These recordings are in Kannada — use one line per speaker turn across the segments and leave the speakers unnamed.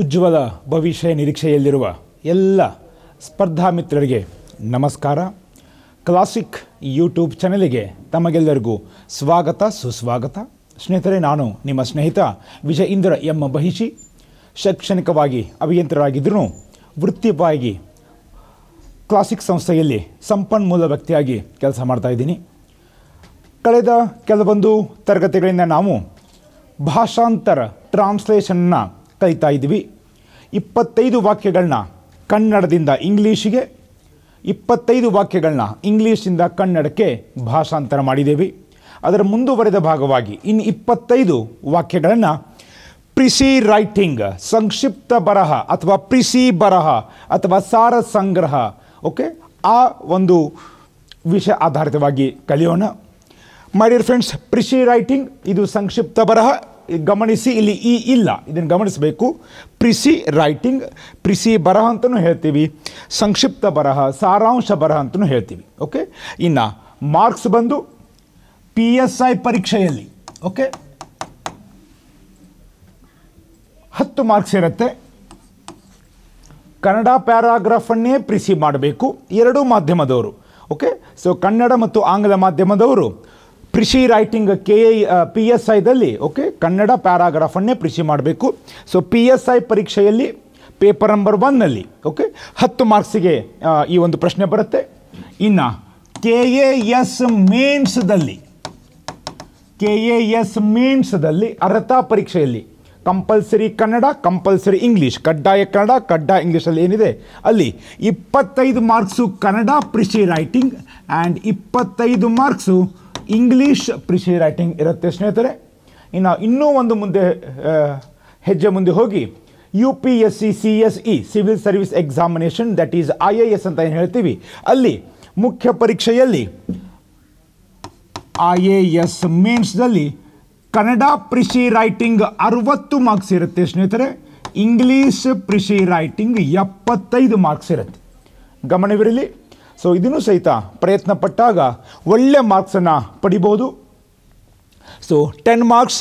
ಉಜ್ವಲ ಭವಿಷ್ಯ ನಿರೀಕ್ಷೆಯಲ್ಲಿರುವ ಎಲ್ಲ ಸ್ಪರ್ಧಾ ಮಿತ್ರರಿಗೆ ನಮಸ್ಕಾರ ಕ್ಲಾಸಿಕ್ ಯೂಟ್ಯೂಬ್ ಚಾನಲಿಗೆ ತಮಗೆಲ್ಲರಿಗೂ ಸ್ವಾಗತ ಸುಸ್ವಾಗತ ಸ್ನೇಹಿತರೆ ನಾನು ನಿಮ್ಮ ಸ್ನೇಹಿತ ವಿಜಯ ಇಂದ್ರ ಎಂ ಬಹಿಷಿ ಶೈಕ್ಷಣಿಕವಾಗಿ ಅಭಿಯಂತರಾಗಿದ್ದರೂ ವೃತ್ತಿಪಾಯಿ ಕ್ಲಾಸಿಕ್ ಸಂಸ್ಥೆಯಲ್ಲಿ ಸಂಪನ್ಮೂಲ ವ್ಯಕ್ತಿಯಾಗಿ ಕೆಲಸ ಮಾಡ್ತಾಯಿದ್ದೀನಿ ಕಳೆದ ಕೆಲವೊಂದು ತರಗತಿಗಳಿಂದ ನಾವು ಭಾಷಾಂತರ ಟ್ರಾನ್ಸ್ಲೇಷನ್ನ ಕಲಿತಾ ಇದ್ವಿ ಇಪ್ಪತ್ತೈದು ವಾಕ್ಯಗಳನ್ನ ಕನ್ನಡದಿಂದ ಇಂಗ್ಲೀಷಿಗೆ ಇಪ್ಪತ್ತೈದು ವಾಕ್ಯಗಳನ್ನ ಇಂಗ್ಲೀಷಿಂದ ಕನ್ನಡಕ್ಕೆ ಭಾಷಾಂತರ ಮಾಡಿದ್ದೇವೆ ಅದರ ಮುಂದುವರೆದ ಭಾಗವಾಗಿ ಇನ್ನು ಇಪ್ಪತ್ತೈದು ವಾಕ್ಯಗಳನ್ನು ಪ್ರಿಸಿ ರೈಟಿಂಗ್ ಸಂಕ್ಷಿಪ್ತ ಬರಹ ಅಥವಾ ಪ್ರಿಸಿ ಬರಹ ಅಥವಾ ಸಾರ ಸಂಗ್ರಹ ಓಕೆ ಆ ಒಂದು ವಿಷಯ ಆಧಾರಿತವಾಗಿ ಕಲಿಯೋಣ my dear friends precis writing ಇದು ಸಂಕ್ಷಿಪ್ತ ಬರಹ ಗಮನಿಸಿ ಇಲ್ಲಿ ಈ ಇಲ್ಲ ಇದನ್ನು ಗಮನಿಸಬೇಕು ಪ್ರಿಸಿ ರೈಟಿಂಗ್ ಪ್ರಿಸಿ ಬರಹ ಅಂತಲೂ ಹೇಳ್ತೀವಿ ಸಂಕ್ಷಿಪ್ತ ಬರಹ ಸಾರಾಂಶ ಬರಹ ಅಂತಲೂ ಹೇಳ್ತೀವಿ ಓಕೆ ಇನ್ನು ಮಾರ್ಕ್ಸ್ ಬಂದು ಪಿ ಎಸ್ ಐ ಪರೀಕ್ಷೆಯಲ್ಲಿ ಓಕೆ ಹತ್ತು ಮಾರ್ಕ್ಸ್ ಇರುತ್ತೆ ಕನ್ನಡ ಪ್ಯಾರಾಗ್ರಾಫನ್ನೇ ಪ್ರಿಸಿ ಮಾಡಬೇಕು ಎರಡೂ ಮಾಧ್ಯಮದವರು ಓಕೆ ಸೊ ಕನ್ನಡ ಮತ್ತು ಆಂಗ್ಲ ಮಾಧ್ಯಮದವರು precis writing K A P S ಐದಲ್ಲಿ ಓಕೆ ಕನ್ನಡ ಪ್ಯಾರಾಗ್ರಾಫನ್ನೇ ಪ್ರಿಷಿ ಮಾಡಬೇಕು ಸೊ ಪಿ ಎಸ್ ಐ ಪರೀಕ್ಷೆಯಲ್ಲಿ ಪೇಪರ್ ನಂಬರ್ ಒನ್ನಲ್ಲಿ ಓಕೆ ಹತ್ತು ಮಾರ್ಕ್ಸಿಗೆ ಈ ಒಂದು ಪ್ರಶ್ನೆ ಬರುತ್ತೆ ಇನ್ನು ಕೆ ಎ ಎಸ್ ಮೇನ್ಸ್ದಲ್ಲಿ ಕೆ ಎ ಎಸ್ ಮೀನ್ಸ್ದಲ್ಲಿ ಅರ್ಹತಾ ಪರೀಕ್ಷೆಯಲ್ಲಿ ಕಂಪಲ್ಸರಿ ಕನ್ನಡ ಕಂಪಲ್ಸರಿ ಇಂಗ್ಲೀಷ್ ಕಡ್ಡಾಯ ಕನ್ನಡ ಕಡ್ಡಾಯ ಇಂಗ್ಲೀಷಲ್ಲಿ ಏನಿದೆ ಅಲ್ಲಿ ಇಪ್ಪತ್ತೈದು marks Kannada precis writing and ಇಪ್ಪತ್ತೈದು ಮಾರ್ಕ್ಸು ಇಂಗ್ಲೀಷ್ ಪ್ರಿಸಿ ರೈಟಿಂಗ್ ಇರುತ್ತೆ ಸ್ನೇಹಿತರೆ ಇನ್ನು ಇನ್ನೂ ಒಂದು ಮುಂದೆ ಹೆಜ್ಜೆ ಮುಂದೆ ಹೋಗಿ U P S C C S E civil service examination that is I A S ಅಂತ ಏನು ಹೇಳ್ತೀವಿ ಅಲ್ಲಿ ಮುಖ್ಯ ಪರೀಕ್ಷೆಯಲ್ಲಿ ಐ ಎ ಎಸ್ ಮೀನ್ಸ್ನಲ್ಲಿ ಕನ್ನಡ ಪ್ರಿಷಿ ರೈಟಿಂಗ್ ಅರವತ್ತು ಮಾರ್ಕ್ಸ್ ಇರುತ್ತೆ ಸ್ನೇಹಿತರೆ ಇಂಗ್ಲೀಷ್ ಪ್ರಿಷಿ ರೈಟಿಂಗ್ ಎಪ್ಪತ್ತೈದು ಮಾರ್ಕ್ಸ್ ಇರುತ್ತೆ ಗಮನವಿರಲಿ ಸೊ ಇದನ್ನು ಸಹಿತ ಪ್ರಯತ್ನ ಪಟ್ಟಾಗ ಒಳ್ಳೆ ಮಾರ್ಕ್ಸನ್ನು ಪಡಿಬೋದು so ten marks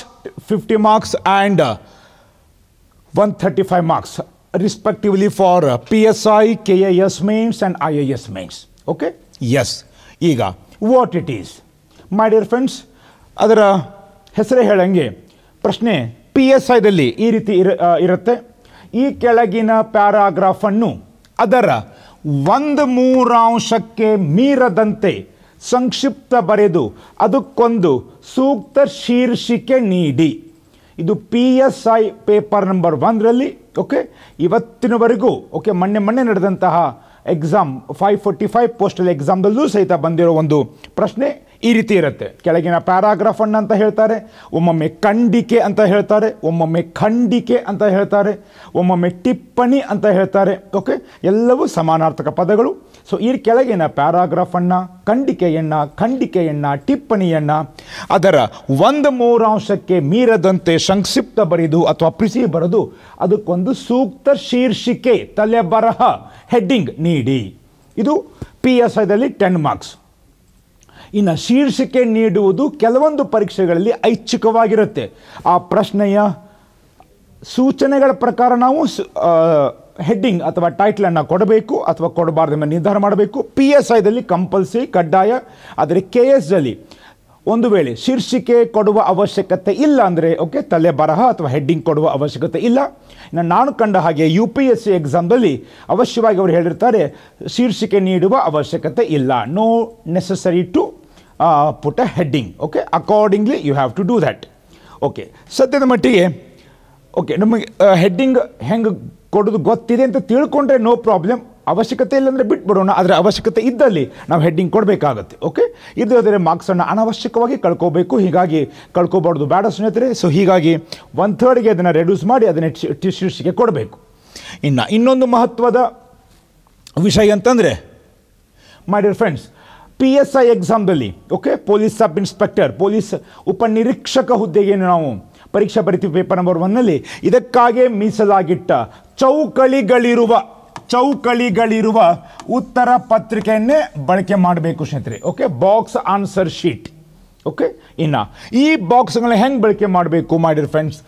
fifty marks and one thirty five marks respectively for P S I K A S mains and I A S mains okay yes ಈಗ what it is my dear friends ಅದರ ಹೆಸರೇ ಹೇಳಂಗೆ ಪ್ರಶ್ನೆ ಪಿ ಎಸ್ ಐದಲ್ಲಿ ಈ ರೀತಿ ಇರ ಇರುತ್ತೆ ಈ ಕೆಳಗಿನ ಪ್ಯಾರಾಗ್ರಾಫನ್ನು ಅದರ ಒಂದು ಮೂರಾಂಶಕ್ಕೆ ಮೀರದಂತೆ ಸಂಕ್ಷಿಪ್ತ ಬರೆದು ಅದಕ್ಕೊಂದು ಸೂಕ್ತ ಶೀರ್ಷಿಕೆ ನೀಡಿ ಇದು P S I paper number ಒಂದರಲ್ಲಿ ಓಕೆ ಇವತ್ತಿನವರೆಗೂ ಓಕೆ ಮೊನ್ನೆ ಮೊನ್ನೆ ನಡೆದಂತಹ exam five forty five postal ಎಕ್ಸಾಮ್ದಲ್ಲೂ ಸಹಿತ ಬಂದಿರೋ ಒಂದು ಪ್ರಶ್ನೆ ಈ ರೀತಿ ಇರುತ್ತೆ ಕೆಳಗಿನ ಪ್ಯಾರಾಗ್ರಾಫ್ ಅಣ್ಣ ಅಂತ ಹೇಳ್ತಾರೆ ಒಮ್ಮೊಮ್ಮೆ ಖಂಡಿಕೆ ಅಂತ ಹೇಳ್ತಾರೆ ಒಮ್ಮೊಮ್ಮೆ ಖಂಡಿಕೆ ಅಂತ ಹೇಳ್ತಾರೆ ಒಮ್ಮೊಮ್ಮೆ ಟಿಪ್ಪಣಿ ಅಂತ ಹೇಳ್ತಾರೆ ಓಕೆ ಎಲ್ಲವೂ ಸಮಾನಾರ್ಥಕ ಪದಗಳು ಸೊ ಈ ಕೆಳಗಿನ ಪ್ಯಾರಾಗ್ರಾಫ್ ಅಣ್ಣ ಖಂಡಿಕೆಯನ್ನ ಖಂಡಿಕೆಯಣ್ಣ ಟಿಪ್ಪಣಿಯಣ್ಣ ಅದರ ಒಂದು ಮೂರಾಂಶಕ್ಕೆ ಮೀರದಂತೆ ಸಂಕ್ಷಿಪ್ತ ಬರೆದು ಅಥವಾ ಪ್ರಿಸಿ ಬರೆದು ಅದಕ್ಕೊಂದು ಸೂಕ್ತ ಶೀರ್ಷಿಕೆ ತಲೆ ಬರಹ ಹೆಡ್ಡಿಂಗ್ ನೀಡಿ ಇದು ಪಿ ಎಸ್ ಐದಲ್ಲಿ ಟೆನ್ ಮಾರ್ಕ್ಸ್ ಇನ್ನು ಶೀರ್ಷಿಕೆ ನೀಡುವುದು ಕೆಲವೊಂದು ಪರೀಕ್ಷೆಗಳಲ್ಲಿ ಐಚ್ಛಿಕವಾಗಿರುತ್ತೆ ಆ ಪ್ರಶ್ನೆಯ ಸೂಚನೆಗಳ ಪ್ರಕಾರ ನಾವು ಹೆಡ್ಡಿಂಗ್ ಅಥವಾ ಟೈಟ್ಲನ್ನು ಕೊಡಬೇಕು ಅಥವಾ ಕೊಡಬಾರ್ದು ನಿರ್ಧಾರ ಮಾಡಬೇಕು ಪಿ ಎಸ್ ಐದಲ್ಲಿ ಕಂಪಲ್ಸರಿ ಕಡ್ಡಾಯ ಆದರೆ ಕೆ ಎಸ್ ಅಲ್ಲಿ ಒಂದು ವೇಳೆ ಶೀರ್ಷಿಕೆ ಕೊಡುವ ಅವಶ್ಯಕತೆ ಇಲ್ಲ ಅಂದರೆ ಓಕೆ ತಲೆ ಬರಹ ಅಥವಾ ಹೆಡ್ಡಿಂಗ್ ಕೊಡುವ ಅವಶ್ಯಕತೆ ಇಲ್ಲ ಇನ್ನು ನಾನು ಕಂಡ ಹಾಗೆ ಯು ಪಿ ಎಸ್ ಸಿ ಎಕ್ಸಾಮ್ದಲ್ಲಿ ಅವಶ್ಯವಾಗಿ ಅವರು ಹೇಳಿರ್ತಾರೆ ಶೀರ್ಷಿಕೆ ನೀಡುವ ಅವಶ್ಯಕತೆ ಇಲ್ಲ no necessary to uh, heading okay okay you have have do that okay ಸದ್ಯದ ಮಟ್ಟಿಗೆ ಓಕೆ ನಮಗೆ ಹೆಡ್ಡಿಂಗ್ ಹೆಂಗೆ ಕೊಡೋದು ಗೊತ್ತಿದೆ ಅಂತ ತಿಳ್ಕೊಂಡ್ರೆ ನೋ ಪ್ರಾಬ್ಲಮ್ ಅವಶ್ಯಕತೆ ಇಲ್ಲಾಂದರೆ ಬಿಟ್ಬಿಡೋಣ ಆದರೆ ಅವಶ್ಯಕತೆ ಇದ್ದಲ್ಲಿ ನಾವು ಹೆಡ್ಡಿಂಗ್ ಕೊಡಬೇಕಾಗುತ್ತೆ ಓಕೆ ಇದ್ರೆ ಮಾರ್ಕ್ಸನ್ನು ಅನವಶ್ಯಕವಾಗಿ ಕಳ್ಕೋಬೇಕು ಹೀಗಾಗಿ ಕಳ್ಕೊಬಾರ್ದು ಬೇಡ ಸ್ನೇಹಿತರೆ ಸೊ ಹೀಗಾಗಿ ಒನ್ ಥರ್ಡ್ಗೆ ಅದನ್ನು ರೆಡ್ಯೂಸ್ ಮಾಡಿ ಅದನ್ನು ಟಿಶ್ಯೂಸ್ಗೆ ಕೊಡಬೇಕು ಇನ್ನು ಇನ್ನೊಂದು ಮಹತ್ವದ ವಿಷಯ ಅಂತಂದರೆ my dear friends P S I ಎಕ್ಸಾಮ್ದಲ್ಲಿ okay police sub inspector police ಉಪನಿರೀಕ್ಷಕ ಹುದ್ದೆಗೆ ನಾವು ಪರೀಕ್ಷೆ ಬರಿತೀವಿ ಪೇಪರ್ ನಂಬರ್ ಒನ್ನಲ್ಲಿ ಇದಕ್ಕಾಗೇ ಮೀಸಲಾಗಿಟ್ಟ ಚೌಕಳಿಗಳಿರುವ ಚೌಕಳಿಗಳಿರುವ ಉತ್ತರ ಪತ್ರಿಕೆಯನ್ನೇ ಬಳಕೆ ಮಾಡಬೇಕು ಸ್ನೇಹಿತರೆ okay box answer sheet okay ಇನ್ನು ಈ ಬಾಕ್ಸ್ಗಳನ್ನ ಹೆಂಗೆ ಬಳಕೆ ಮಾಡಬೇಕು ಮಾಡಿರ್ friends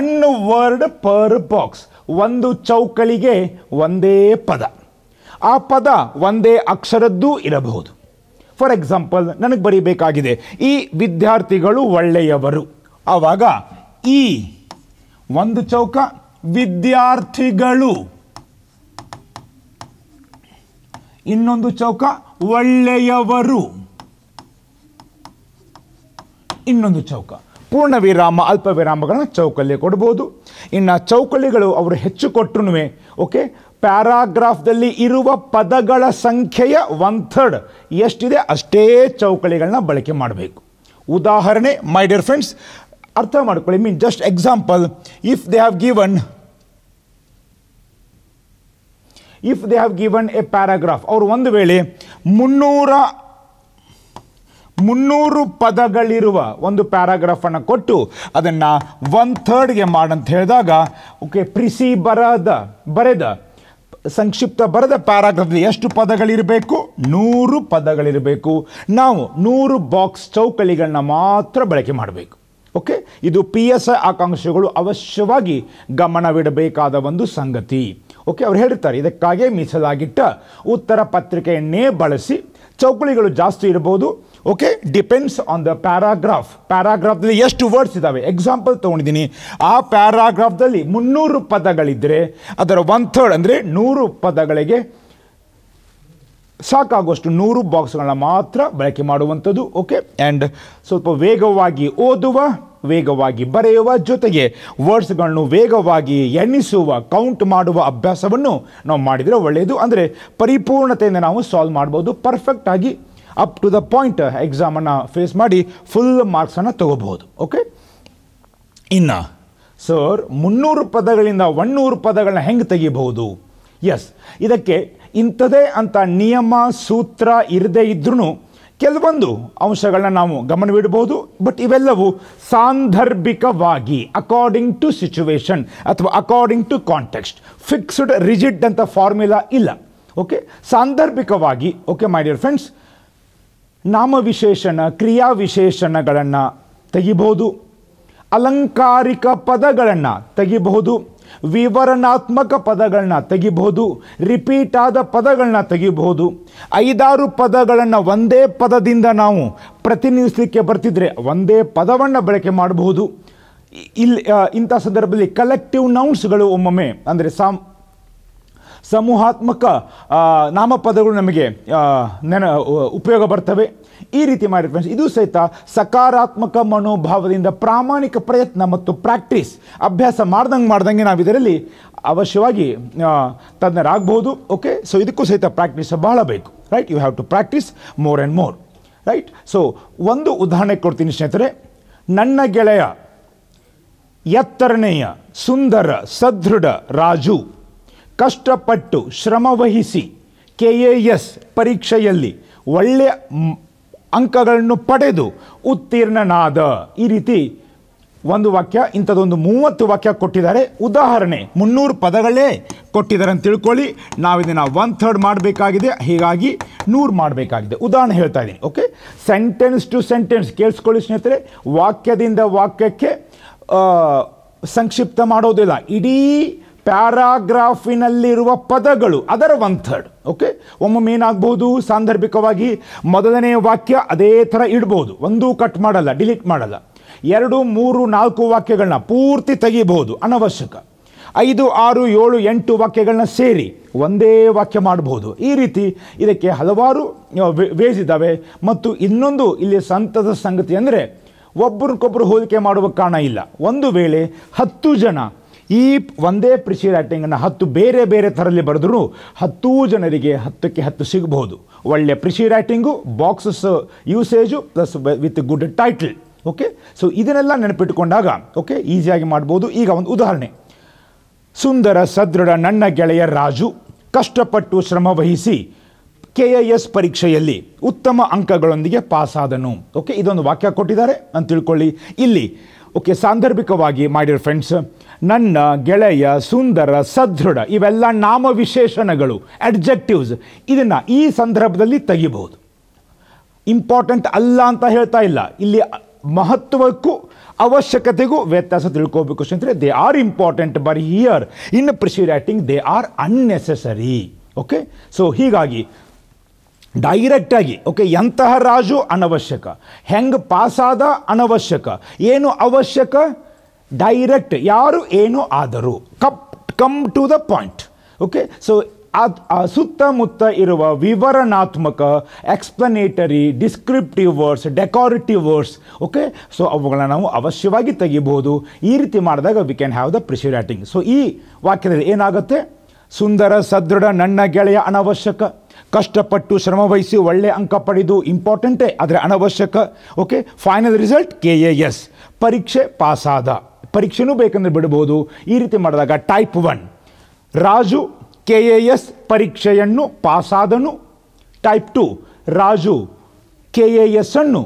one word per box ಒಂದು ಚೌಕಳಿಗೆ ಒಂದೇ ಪದ ಆ ಪದ ಒಂದೇ ಅಕ್ಷರದ್ದು ಇರಬಹುದು ಫಾರ್ ಎಕ್ಸಾಂಪಲ್ ನನಗೆ ಬರೀಬೇಕಾಗಿದೆ ಈ ವಿದ್ಯಾರ್ಥಿಗಳು ಒಳ್ಳೆಯವರು ಆವಾಗ ಈ ಒಂದು ಚೌಕ ವಿದ್ಯಾರ್ಥಿಗಳು ಇನ್ನೊಂದು ಚೌಕ ಒಳ್ಳೆಯವರು ಇನ್ನೊಂದು ಚೌಕ ಪೂರ್ಣ ವಿರಾಮ ಅಲ್ಪ ವಿರಾಮಗಳನ್ನು ಚೌಕಲ್ಲಿ ಕೊಡ್ಬೋದು ಇನ್ನು ಚೌಕಳಿಗಳು ಅವರು ಹೆಚ್ಚು ಕೊಟ್ಟರು ಓಕೆ ಪ್ಯಾರಾಗ್ರಾಫ್ದಲ್ಲಿ ಇರುವ ಪದಗಳ ಸಂಖ್ಯೆಯ ಒನ್ ಥರ್ಡ್ ಎಷ್ಟಿದೆ ಅಷ್ಟೇ ಚೌಕಳಿಗಳನ್ನ ಬಳಕೆ ಮಾಡಬೇಕು ಉದಾಹರಣೆ ಮೈ ಡಿಯರ್ ಫ್ರೆಂಡ್ಸ್ ಅರ್ಥ ಮಾಡ್ಕೊಳ್ಳಿ mean just example if they have given if they have given a paragraph ಅವರು ಒಂದು ವೇಳೆ ಮುನ್ನೂರ ಮುನ್ನೂರು ಪದಗಳಿರುವ ಒಂದು ಪ್ಯಾರಾಗ್ರಾಫನ್ನು ಕೊಟ್ಟು ಅದನ್ನು ಒನ್ ಥರ್ಡ್ಗೆ ಮಾಡಂತ ಹೇಳಿದಾಗ ಓಕೆ ಪ್ರಿಸಿ ಬರದ ಬರೆದ ಸಂಕ್ಷಿಪ್ತ ಬರೆದ ಪ್ಯಾರಾಗ್ರಾಫ್ ಎಷ್ಟು ಪದಗಳಿರಬೇಕು ನೂರು ಪದಗಳಿರಬೇಕು ನಾವು ನೂರು ಬಾಕ್ಸ್ ಚೌಕಳಿಗಳನ್ನ ಮಾತ್ರ ಬಳಕೆ ಮಾಡಬೇಕು ಓಕೆ ಇದು ಪಿ ಎಸ್ ಐ ಆಕಾಂಕ್ಷೆಗಳು ಅವಶ್ಯವಾಗಿ ಗಮನವಿಡಬೇಕಾದ ಒಂದು ಸಂಗತಿ ಓಕೆ ಅವ್ರು ಹೇಳ್ತಾರೆ ಇದಕ್ಕಾಗಿ ಮೀಸಲಾಗಿಟ್ಟ ಉತ್ತರ ಪತ್ರಿಕೆಯನ್ನೇ ಬಳಸಿ ಚೌಕಳಿಗಳು ಜಾಸ್ತಿ ಇರ್ಬೋದು okay depends on the paragraph ಪ್ಯಾರಾಗ್ರಾಫ್ದಲ್ಲಿ ಎಷ್ಟು ವರ್ಡ್ಸ್ ಇದ್ದಾವೆ ಎಕ್ಸಾಂಪಲ್ ತೊಗೊಂಡಿದ್ದೀನಿ ಆ ಪ್ಯಾರಾಗ್ರಾಫ್ದಲ್ಲಿ ಮುನ್ನೂರು ಪದಗಳಿದ್ದರೆ ಅದರ ಒನ್ ಥರ್ಡ್ ಅಂದರೆ ನೂರು ಪದಗಳಿಗೆ ಸಾಕಾಗುವಷ್ಟು ನೂರು ಬಾಕ್ಸ್ಗಳನ್ನ ಮಾತ್ರ ಬಳಕೆ ಮಾಡುವಂಥದ್ದು ಓಕೆ ಆ್ಯಂಡ್ ಸ್ವಲ್ಪ ವೇಗವಾಗಿ ಓದುವ ವೇಗವಾಗಿ ಬರೆಯುವ ಜೊತೆಗೆ ವರ್ಡ್ಸ್ಗಳನ್ನು ವೇಗವಾಗಿ ಎಣಿಸುವ ಕೌಂಟ್ ಮಾಡುವ ಅಭ್ಯಾಸವನ್ನು ನಾವು ಮಾಡಿದರೆ ಒಳ್ಳೆಯದು ಅಂದರೆ ಪರಿಪೂರ್ಣತೆಯಿಂದ ನಾವು ಸಾಲ್ವ್ ಮಾಡ್ಬೋದು ಪರ್ಫೆಕ್ಟಾಗಿ ಅಪ್ ಟು ದ ಪಾಯಿಂಟ್ ಎಕ್ಸಾಮನ್ನು ಫೇಸ್ ಮಾಡಿ ಫುಲ್ ಮಾರ್ಕ್ಸನ್ನು ತಗೋಬಹುದು ಓಕೆ ಇನ್ನು ಸರ್ ಮುನ್ನೂರು ಪದಗಳಿಂದ ಒನ್ನೂರು ಪದಗಳನ್ನ ಹೆಂಗೆ ತೆಗಿಬಹುದು ಎಸ್ ಇದಕ್ಕೆ ಇಂಥದೇ ಅಂತ ನಿಯಮ ಸೂತ್ರ ಇರದೇ ಇದ್ರೂ ಕೆಲವೊಂದು ಅಂಶಗಳನ್ನ ನಾವು ಗಮನವಿಡಬಹುದು ಬಟ್ ಇವೆಲ್ಲವೂ ಸಾಂದರ್ಭಿಕವಾಗಿ ಅಕಾರ್ಡಿಂಗ್ ಟು ಸಿಚುವೇಶನ್ ಅಥವಾ according to context fixed rigid ಅಂತ ಫಾರ್ಮುಲಾ ಇಲ್ಲ ಓಕೆ ಸಾಂದರ್ಭಿಕವಾಗಿ ಓಕೆ ಮೈ ಡಿಯರ್ ಫ್ರೆಂಡ್ಸ್ ನಾಮವಿಶೇಷಣ ಕ್ರಿಯಾವಿಶೇಷಣಗಳನ್ನು ತೆಗಿಬಹುದು ಅಲಂಕಾರಿಕ ಪದಗಳನ್ನು ತೆಗಿಬಹುದು ವಿವರಣಾತ್ಮಕ ಪದಗಳನ್ನ ತೆಗಿಬಹುದು ರಿಪೀಟ್ ಆದ ಪದಗಳನ್ನ ತೆಗಿಬಹುದು ಐದಾರು ಪದಗಳನ್ನು ಒಂದೇ ಪದದಿಂದ ನಾವು ಪ್ರತಿನಿಧಿಸಲಿಕ್ಕೆ ಬರ್ತಿದ್ರೆ ಒಂದೇ ಪದವನ್ನು ಬಳಕೆ ಮಾಡಬಹುದು ಇಲ್ಲಿ ಇಂಥ ಸಂದರ್ಭದಲ್ಲಿ ಕಲೆಕ್ಟಿವ್ ನೌನ್ಸ್ಗಳು ಒಮ್ಮೊಮ್ಮೆ ಅಂದರೆ ಸಾಮ್ ಸಮೂಹಾತ್ಮಕ ನಾಮಪದಗಳು ನಮಗೆ ನೆನ ಉಪಯೋಗ ಬರ್ತವೆ ಈ ರೀತಿ ಮಾಡಿ ಫ್ರೆಂಡ್ಸ್ ಇದು ಸಹಿತ ಸಕಾರಾತ್ಮಕ ಮನೋಭಾವದಿಂದ ಪ್ರಾಮಾಣಿಕ ಪ್ರಯತ್ನ ಮತ್ತು ಪ್ರಾಕ್ಟೀಸ್ ಅಭ್ಯಾಸ ಮಾಡ್ದಂಗೆ ಮಾಡ್ದಂಗೆ ನಾವು ಇದರಲ್ಲಿ ಅವಶ್ಯವಾಗಿ ತಜ್ಞರಾಗ್ಬೋದು ಓಕೆ ಸೊ ಇದಕ್ಕೂ ಸಹಿತ ಪ್ರಾಕ್ಟೀಸ್ ಬಹಳ ಬೇಕು right you have to practice more and more right so ಒಂದು ಉದಾಹರಣೆ ಕೊಡ್ತೀನಿ ಸ್ನೇಹಿತರೆ ನನ್ನ ಗೆಳೆಯ ಎತ್ತರನೆಯ ಸುಂದರ ಸದೃಢ ರಾಜು ಕಷ್ಟಪಟ್ಟು ಶ್ರಮವಹಿಸಿ ಕೆ ಎ ಎಸ್ ಪರೀಕ್ಷೆಯಲ್ಲಿ ಒಳ್ಳೆಯ ಅಂಕಗಳನ್ನು ಪಡೆದು ಉತ್ತೀರ್ಣನಾದ ಈ ರೀತಿ ಒಂದು ವಾಕ್ಯ ಇಂಥದ್ದೊಂದು ಮೂವತ್ತು ವಾಕ್ಯ ಕೊಟ್ಟಿದ್ದಾರೆ ಉದಾಹರಣೆ ಮುನ್ನೂರು ಪದಗಳೇ ಕೊಟ್ಟಿದ್ದಾರೆ ಅಂತ ತಿಳ್ಕೊಳ್ಳಿ ನಾವಿದನ್ನು ಒನ್ ಥರ್ಡ್ ಮಾಡಬೇಕಾಗಿದೆ ಹೀಗಾಗಿ ನೂರು ಮಾಡಬೇಕಾಗಿದೆ ಉದಾಹರಣೆ ಹೇಳ್ತಾ ಇದ್ದೀನಿ ಓಕೆ ಸೆಂಟೆನ್ಸ್ ಟು ಸೆಂಟೆನ್ಸ್ ಕೇಳಿಸ್ಕೊಳ್ಳಿ ಸ್ನೇಹಿತರೆ ವಾಕ್ಯದಿಂದ ವಾಕ್ಯಕ್ಕೆ ಸಂಕ್ಷಿಪ್ತ ಮಾಡೋದಿಲ್ಲ ಇಡೀ ಪ್ಯಾರಾಗ್ರಾಫಿನಲ್ಲಿರುವ ಪದಗಳು ಅದರ ಒನ್ ಥರ್ಡ್ ಓಕೆ ಒಮ್ಮೊಮ್ಮೆ ಏನಾಗ್ಬೋದು ಸಾಂದರ್ಭಿಕವಾಗಿ ಮೊದಲನೇ ವಾಕ್ಯ ಅದೇ ಥರ ಇಡ್ಬೋದು ಒಂದೂ ಕಟ್ ಮಾಡಲ್ಲ ಡಿಲೀಟ್ ಮಾಡಲ್ಲ ಎರಡು ಮೂರು ನಾಲ್ಕು ವಾಕ್ಯಗಳನ್ನ ಪೂರ್ತಿ ತೆಗಿಬಹುದು ಅನವಶ್ಯಕ ಐದು ಆರು ಏಳು ಎಂಟು ವಾಕ್ಯಗಳನ್ನ ಸೇರಿ ಒಂದೇ ವಾಕ್ಯ ಮಾಡಬಹುದು ಈ ರೀತಿ ಇದಕ್ಕೆ ಹಲವಾರು ವೇಸ್ ಇದ್ದಾವೆ ಮತ್ತು ಇನ್ನೊಂದು ಇಲ್ಲಿ ಸಂತದ ಸಂಗತಿ ಅಂದರೆ ಒಬ್ಬರಿಗೊಬ್ಬರು ಹೋಲಿಕೆ ಮಾಡುವ ಕಾರಣ ಇಲ್ಲ ಒಂದು ವೇಳೆ ಹತ್ತು ಜನ ಈ ಒಂದೇ ಪ್ರಿಸಿ ರೈಟಿಂಗನ್ನು ಹತ್ತು ಬೇರೆ ಬೇರೆ ಥರಲ್ಲಿ ಬರೆದ್ರೂ ಹತ್ತೂ ಜನರಿಗೆ ಹತ್ತಕ್ಕೆ ಹತ್ತು ಸಿಗಬಹುದು ಒಳ್ಳೆಯ precis writing boxes usage plus with good title okay so ಇದನ್ನೆಲ್ಲ ನೆನಪಿಟ್ಟುಕೊಂಡಾಗ ಓಕೆ ಈಸಿಯಾಗಿ ಮಾಡ್ಬೋದು ಈಗ ಒಂದು ಉದಾಹರಣೆ ಸುಂದರ ಸದೃಢ ನನ್ನ ಗೆಳೆಯ ರಾಜು ಕಷ್ಟಪಟ್ಟು ಶ್ರಮ ವಹಿಸಿ ಕೆ ಎ ಎಸ್ ಪರೀಕ್ಷೆಯಲ್ಲಿ ಉತ್ತಮ ಅಂಕಗಳೊಂದಿಗೆ ಪಾಸಾದನು ಓಕೆ ಇದೊಂದು ವಾಕ್ಯ ಕೊಟ್ಟಿದ್ದಾರೆ ಅಂತ ತಿಳ್ಕೊಳ್ಳಿ ಇಲ್ಲಿ ಓಕೆ ಸಾಂದರ್ಭಿಕವಾಗಿ ಮಾಡಿರೋ ಫ್ರೆಂಡ್ಸ್ ನನ್ನ ಗೆಳೆಯ ಸುಂದರ ಸದೃಢ ಇವೆಲ್ಲ ವಿಶೇಷಣಗಳು ಅಡ್ಜೆಕ್ಟಿವ್ಸ್ ಇದನ್ನು ಈ ಸಂದರ್ಭದಲ್ಲಿ ತೆಗಿಬಹುದು ಇಂಪಾರ್ಟೆಂಟ್ ಅಲ್ಲ ಅಂತ ಹೇಳ್ತಾ ಇಲ್ಲ ಇಲ್ಲಿ ಮಹತ್ವಕ್ಕೂ ಅವಶ್ಯಕತೆಗೂ ವ್ಯತ್ಯಾಸ ತಿಳ್ಕೋಬೇಕು ಅಂತಂದರೆ they are important but here in writing they are unnecessary okay so ಹೀಗಾಗಿ ಡೈರೆಕ್ಟಾಗಿ ಓಕೆ ಎಂತಹ ರಾಜು ಅನವಶ್ಯಕ ಹೆಂಗೆ ಪಾಸಾದ ಅನವಶ್ಯಕ ಏನು ಅವಶ್ಯಕ ಡೈರೆಕ್ಟ್ ಯಾರು ಏನು ಆದರೂ ಕಪ್ come to the point okay so ಅದು ಸುತ್ತಮುತ್ತ ಇರುವ ವಿವರಣಾತ್ಮಕ explanatory descriptive words decorative words okay so ಅವುಗಳನ್ನ ನಾವು ಅವಶ್ಯವಾಗಿ ತೆಗಿಬೋದು ಈ ರೀತಿ ಮಾಡಿದಾಗ we can have the precis writing so ಈ ವಾಕ್ಯದಲ್ಲಿ ಏನಾಗುತ್ತೆ ಸುಂದರ ಸದೃಢ ನನ್ನ ಗೆಳೆಯ ಅನವಶ್ಯಕ ಕಷ್ಟಪಟ್ಟು ಶ್ರಮವಹಿಸಿ ಒಳ್ಳೆ ಅಂಕ ಪಡೆದು ಇಂಪಾರ್ಟೆಂಟೇ ಆದರೆ ಅನವಶ್ಯಕ okay final result K A S ಪರೀಕ್ಷೆ ಪಾಸಾದ ಪರೀಕ್ಷೆನೂ ಬೇಕಂದ್ರೆ ಬಿಡಬಹುದು ಈ ರೀತಿ ಮಾಡಿದಾಗ type one Raju K A S ಪರೀಕ್ಷೆಯನ್ನು ಪಾಸಾದನು type two Raju K A S ಅನ್ನು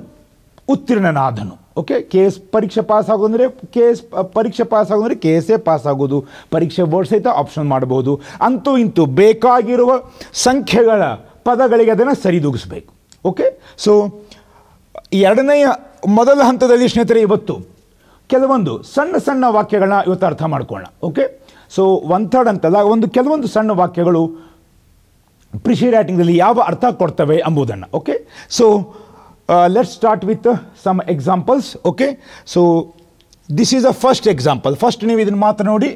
ಉತ್ತೀರ್ಣನಾದನು ಓಕೆ ಕೆ ಎಸ್ ಪರೀಕ್ಷೆ ಪಾಸ್ ಆಗೋದಂದರೆ ಕೆ ಎಸ್ ಪರೀಕ್ಷೆ ಪಾಸ್ ಆಗೋದಂದರೆ ಕೆ ಎಸ್ ಎ ಪಾಸ್ ಆಗೋದು ಪರೀಕ್ಷೆ ಬೋರ್ಡ್ ಸಹಿತ ಆಪ್ಷನ್ ಮಾಡ್ಬೋದು ಅಂತೂ ಇಂತೂ ಬೇಕಾಗಿರುವ ಸಂಖ್ಯೆಗಳ ಪದಗಳಿಗೆ ಅದನ್ನು ಸರಿದೂಗಿಸ್ಬೇಕು ಓಕೆ ಸೊ ಎರಡನೆಯ ಮೊದಲ ಹಂತದಲ್ಲಿ ಸ್ನೇಹಿತರೆ ಇವತ್ತು ಕೆಲವೊಂದು ಸಣ್ಣ ಸಣ್ಣ ವಾಕ್ಯಗಳನ್ನ ಇವತ್ತು ಅರ್ಥ ಮಾಡ್ಕೊಳ್ಳೋಣ ಓಕೆ ಸೊ ಒನ್ ಥರ್ಡ್ ಅಂತಲ್ಲ ಒಂದು ಕೆಲವೊಂದು ಸಣ್ಣ ವಾಕ್ಯಗಳು ಪ್ರಿಷಿ ರೈಟಿಂಗ್ದಲ್ಲಿ ಯಾವ ಅರ್ಥ ಕೊಡ್ತವೆ ಎಂಬುದನ್ನು okay so let start with some examples okay so this is a first example first ನೀವು ಇದನ್ನು ಮಾತ್ರ ನೋಡಿ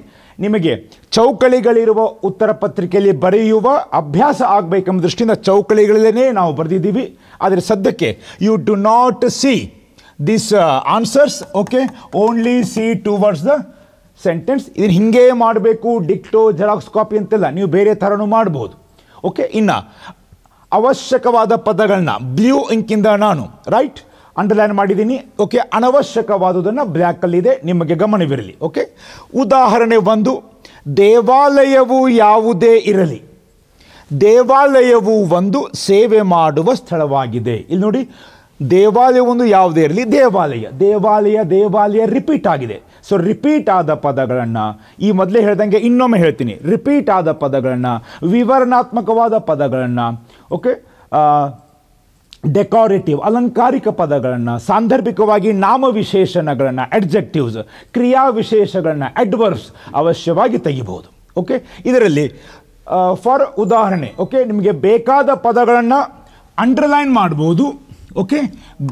ನಿಮಗೆ ಚೌಕಳಿಗಳಿರುವ ಉತ್ತರ ಪತ್ರಿಕೆಯಲ್ಲಿ ಬರೆಯುವ ಅಭ್ಯಾಸ ಆಗಬೇಕೆಂಬ ದೃಷ್ಟಿಯಿಂದ ಚೌಕಳಿಗಳಲ್ಲೇ ನಾವು ಬರೆದಿದ್ದೀವಿ ಆದರೆ ಸದ್ಯಕ್ಕೆ you do not see this answers okay only see to words the sentence ಇದನ್ನು ಹಿಂಗೆ ಮಾಡಬೇಕು ಡಿಕ್ಟೋ ಜೆರಾಕ್ಸ್ ಕಾಪಿ ಅಂತೆಲ್ಲ ನೀವು ಬೇರೆ ಥರನೂ ಮಾಡ್ಬೋದು ಓಕೆ ಇನ್ನು ಅವಶ್ಯಕವಾದ ಪದಗಳನ್ನ ಬ್ಲೂ ಇಂಕಿಂದ ನಾನು ರೈಟ್ ಅಂಡರ್ಲೈನ್ ಮಾಡಿದ್ದೀನಿ ಓಕೆ ಅನವಶ್ಯಕವಾದುದನ್ನು ಬ್ಲ್ಯಾಕಲ್ಲಿದೆ ನಿಮಗೆ ಗಮನವಿರಲಿ ಓಕೆ ಉದಾಹರಣೆ ಒಂದು ದೇವಾಲಯವು ಯಾವುದೇ ಇರಲಿ ದೇವಾಲಯವು ಒಂದು ಸೇವೆ ಮಾಡುವ ಸ್ಥಳವಾಗಿದೆ ಇಲ್ಲಿ ನೋಡಿ ದೇವಾಲಯ ಒಂದು ಯಾವುದೇ ಇರಲಿ ದೇವಾಲಯ ದೇವಾಲಯ ದೇವಾಲಯ ರಿಪೀಟ್ ಆಗಿದೆ ಸೊ ರಿಪೀಟ್ ಆದ ಪದಗಳನ್ನು ಈ ಮೊದಲೇ ಹೇಳ್ದಂಗೆ ಇನ್ನೊಮ್ಮೆ ಹೇಳ್ತೀನಿ ರಿಪೀಟ್ ಆದ ಪದಗಳನ್ನು ವಿವರಣಾತ್ಮಕವಾದ ಪದಗಳನ್ನು ಓಕೆ ಡೆಕೋರೇಟಿವ್ ಅಲಂಕಾರಿಕ ಪದಗಳನ್ನು ಸಾಂದರ್ಭಿಕವಾಗಿ ನಾಮವಿಶೇಷಣಗಳನ್ನು ಅಡ್ಜೆಕ್ಟಿವ್ಸ್ ಕ್ರಿಯಾವಿಶೇಷಗಳನ್ನು ಅಡ್ವರ್ಸ್ ಅವಶ್ಯವಾಗಿ ತೆಗಿಬೋದು ಓಕೆ ಇದರಲ್ಲಿ ಫಾರ್ ಉದಾಹರಣೆ ಓಕೆ ನಿಮಗೆ ಬೇಕಾದ ಪದಗಳನ್ನು ಅಂಡರ್ಲೈನ್ ಮಾಡ್ಬೋದು ಓಕೆ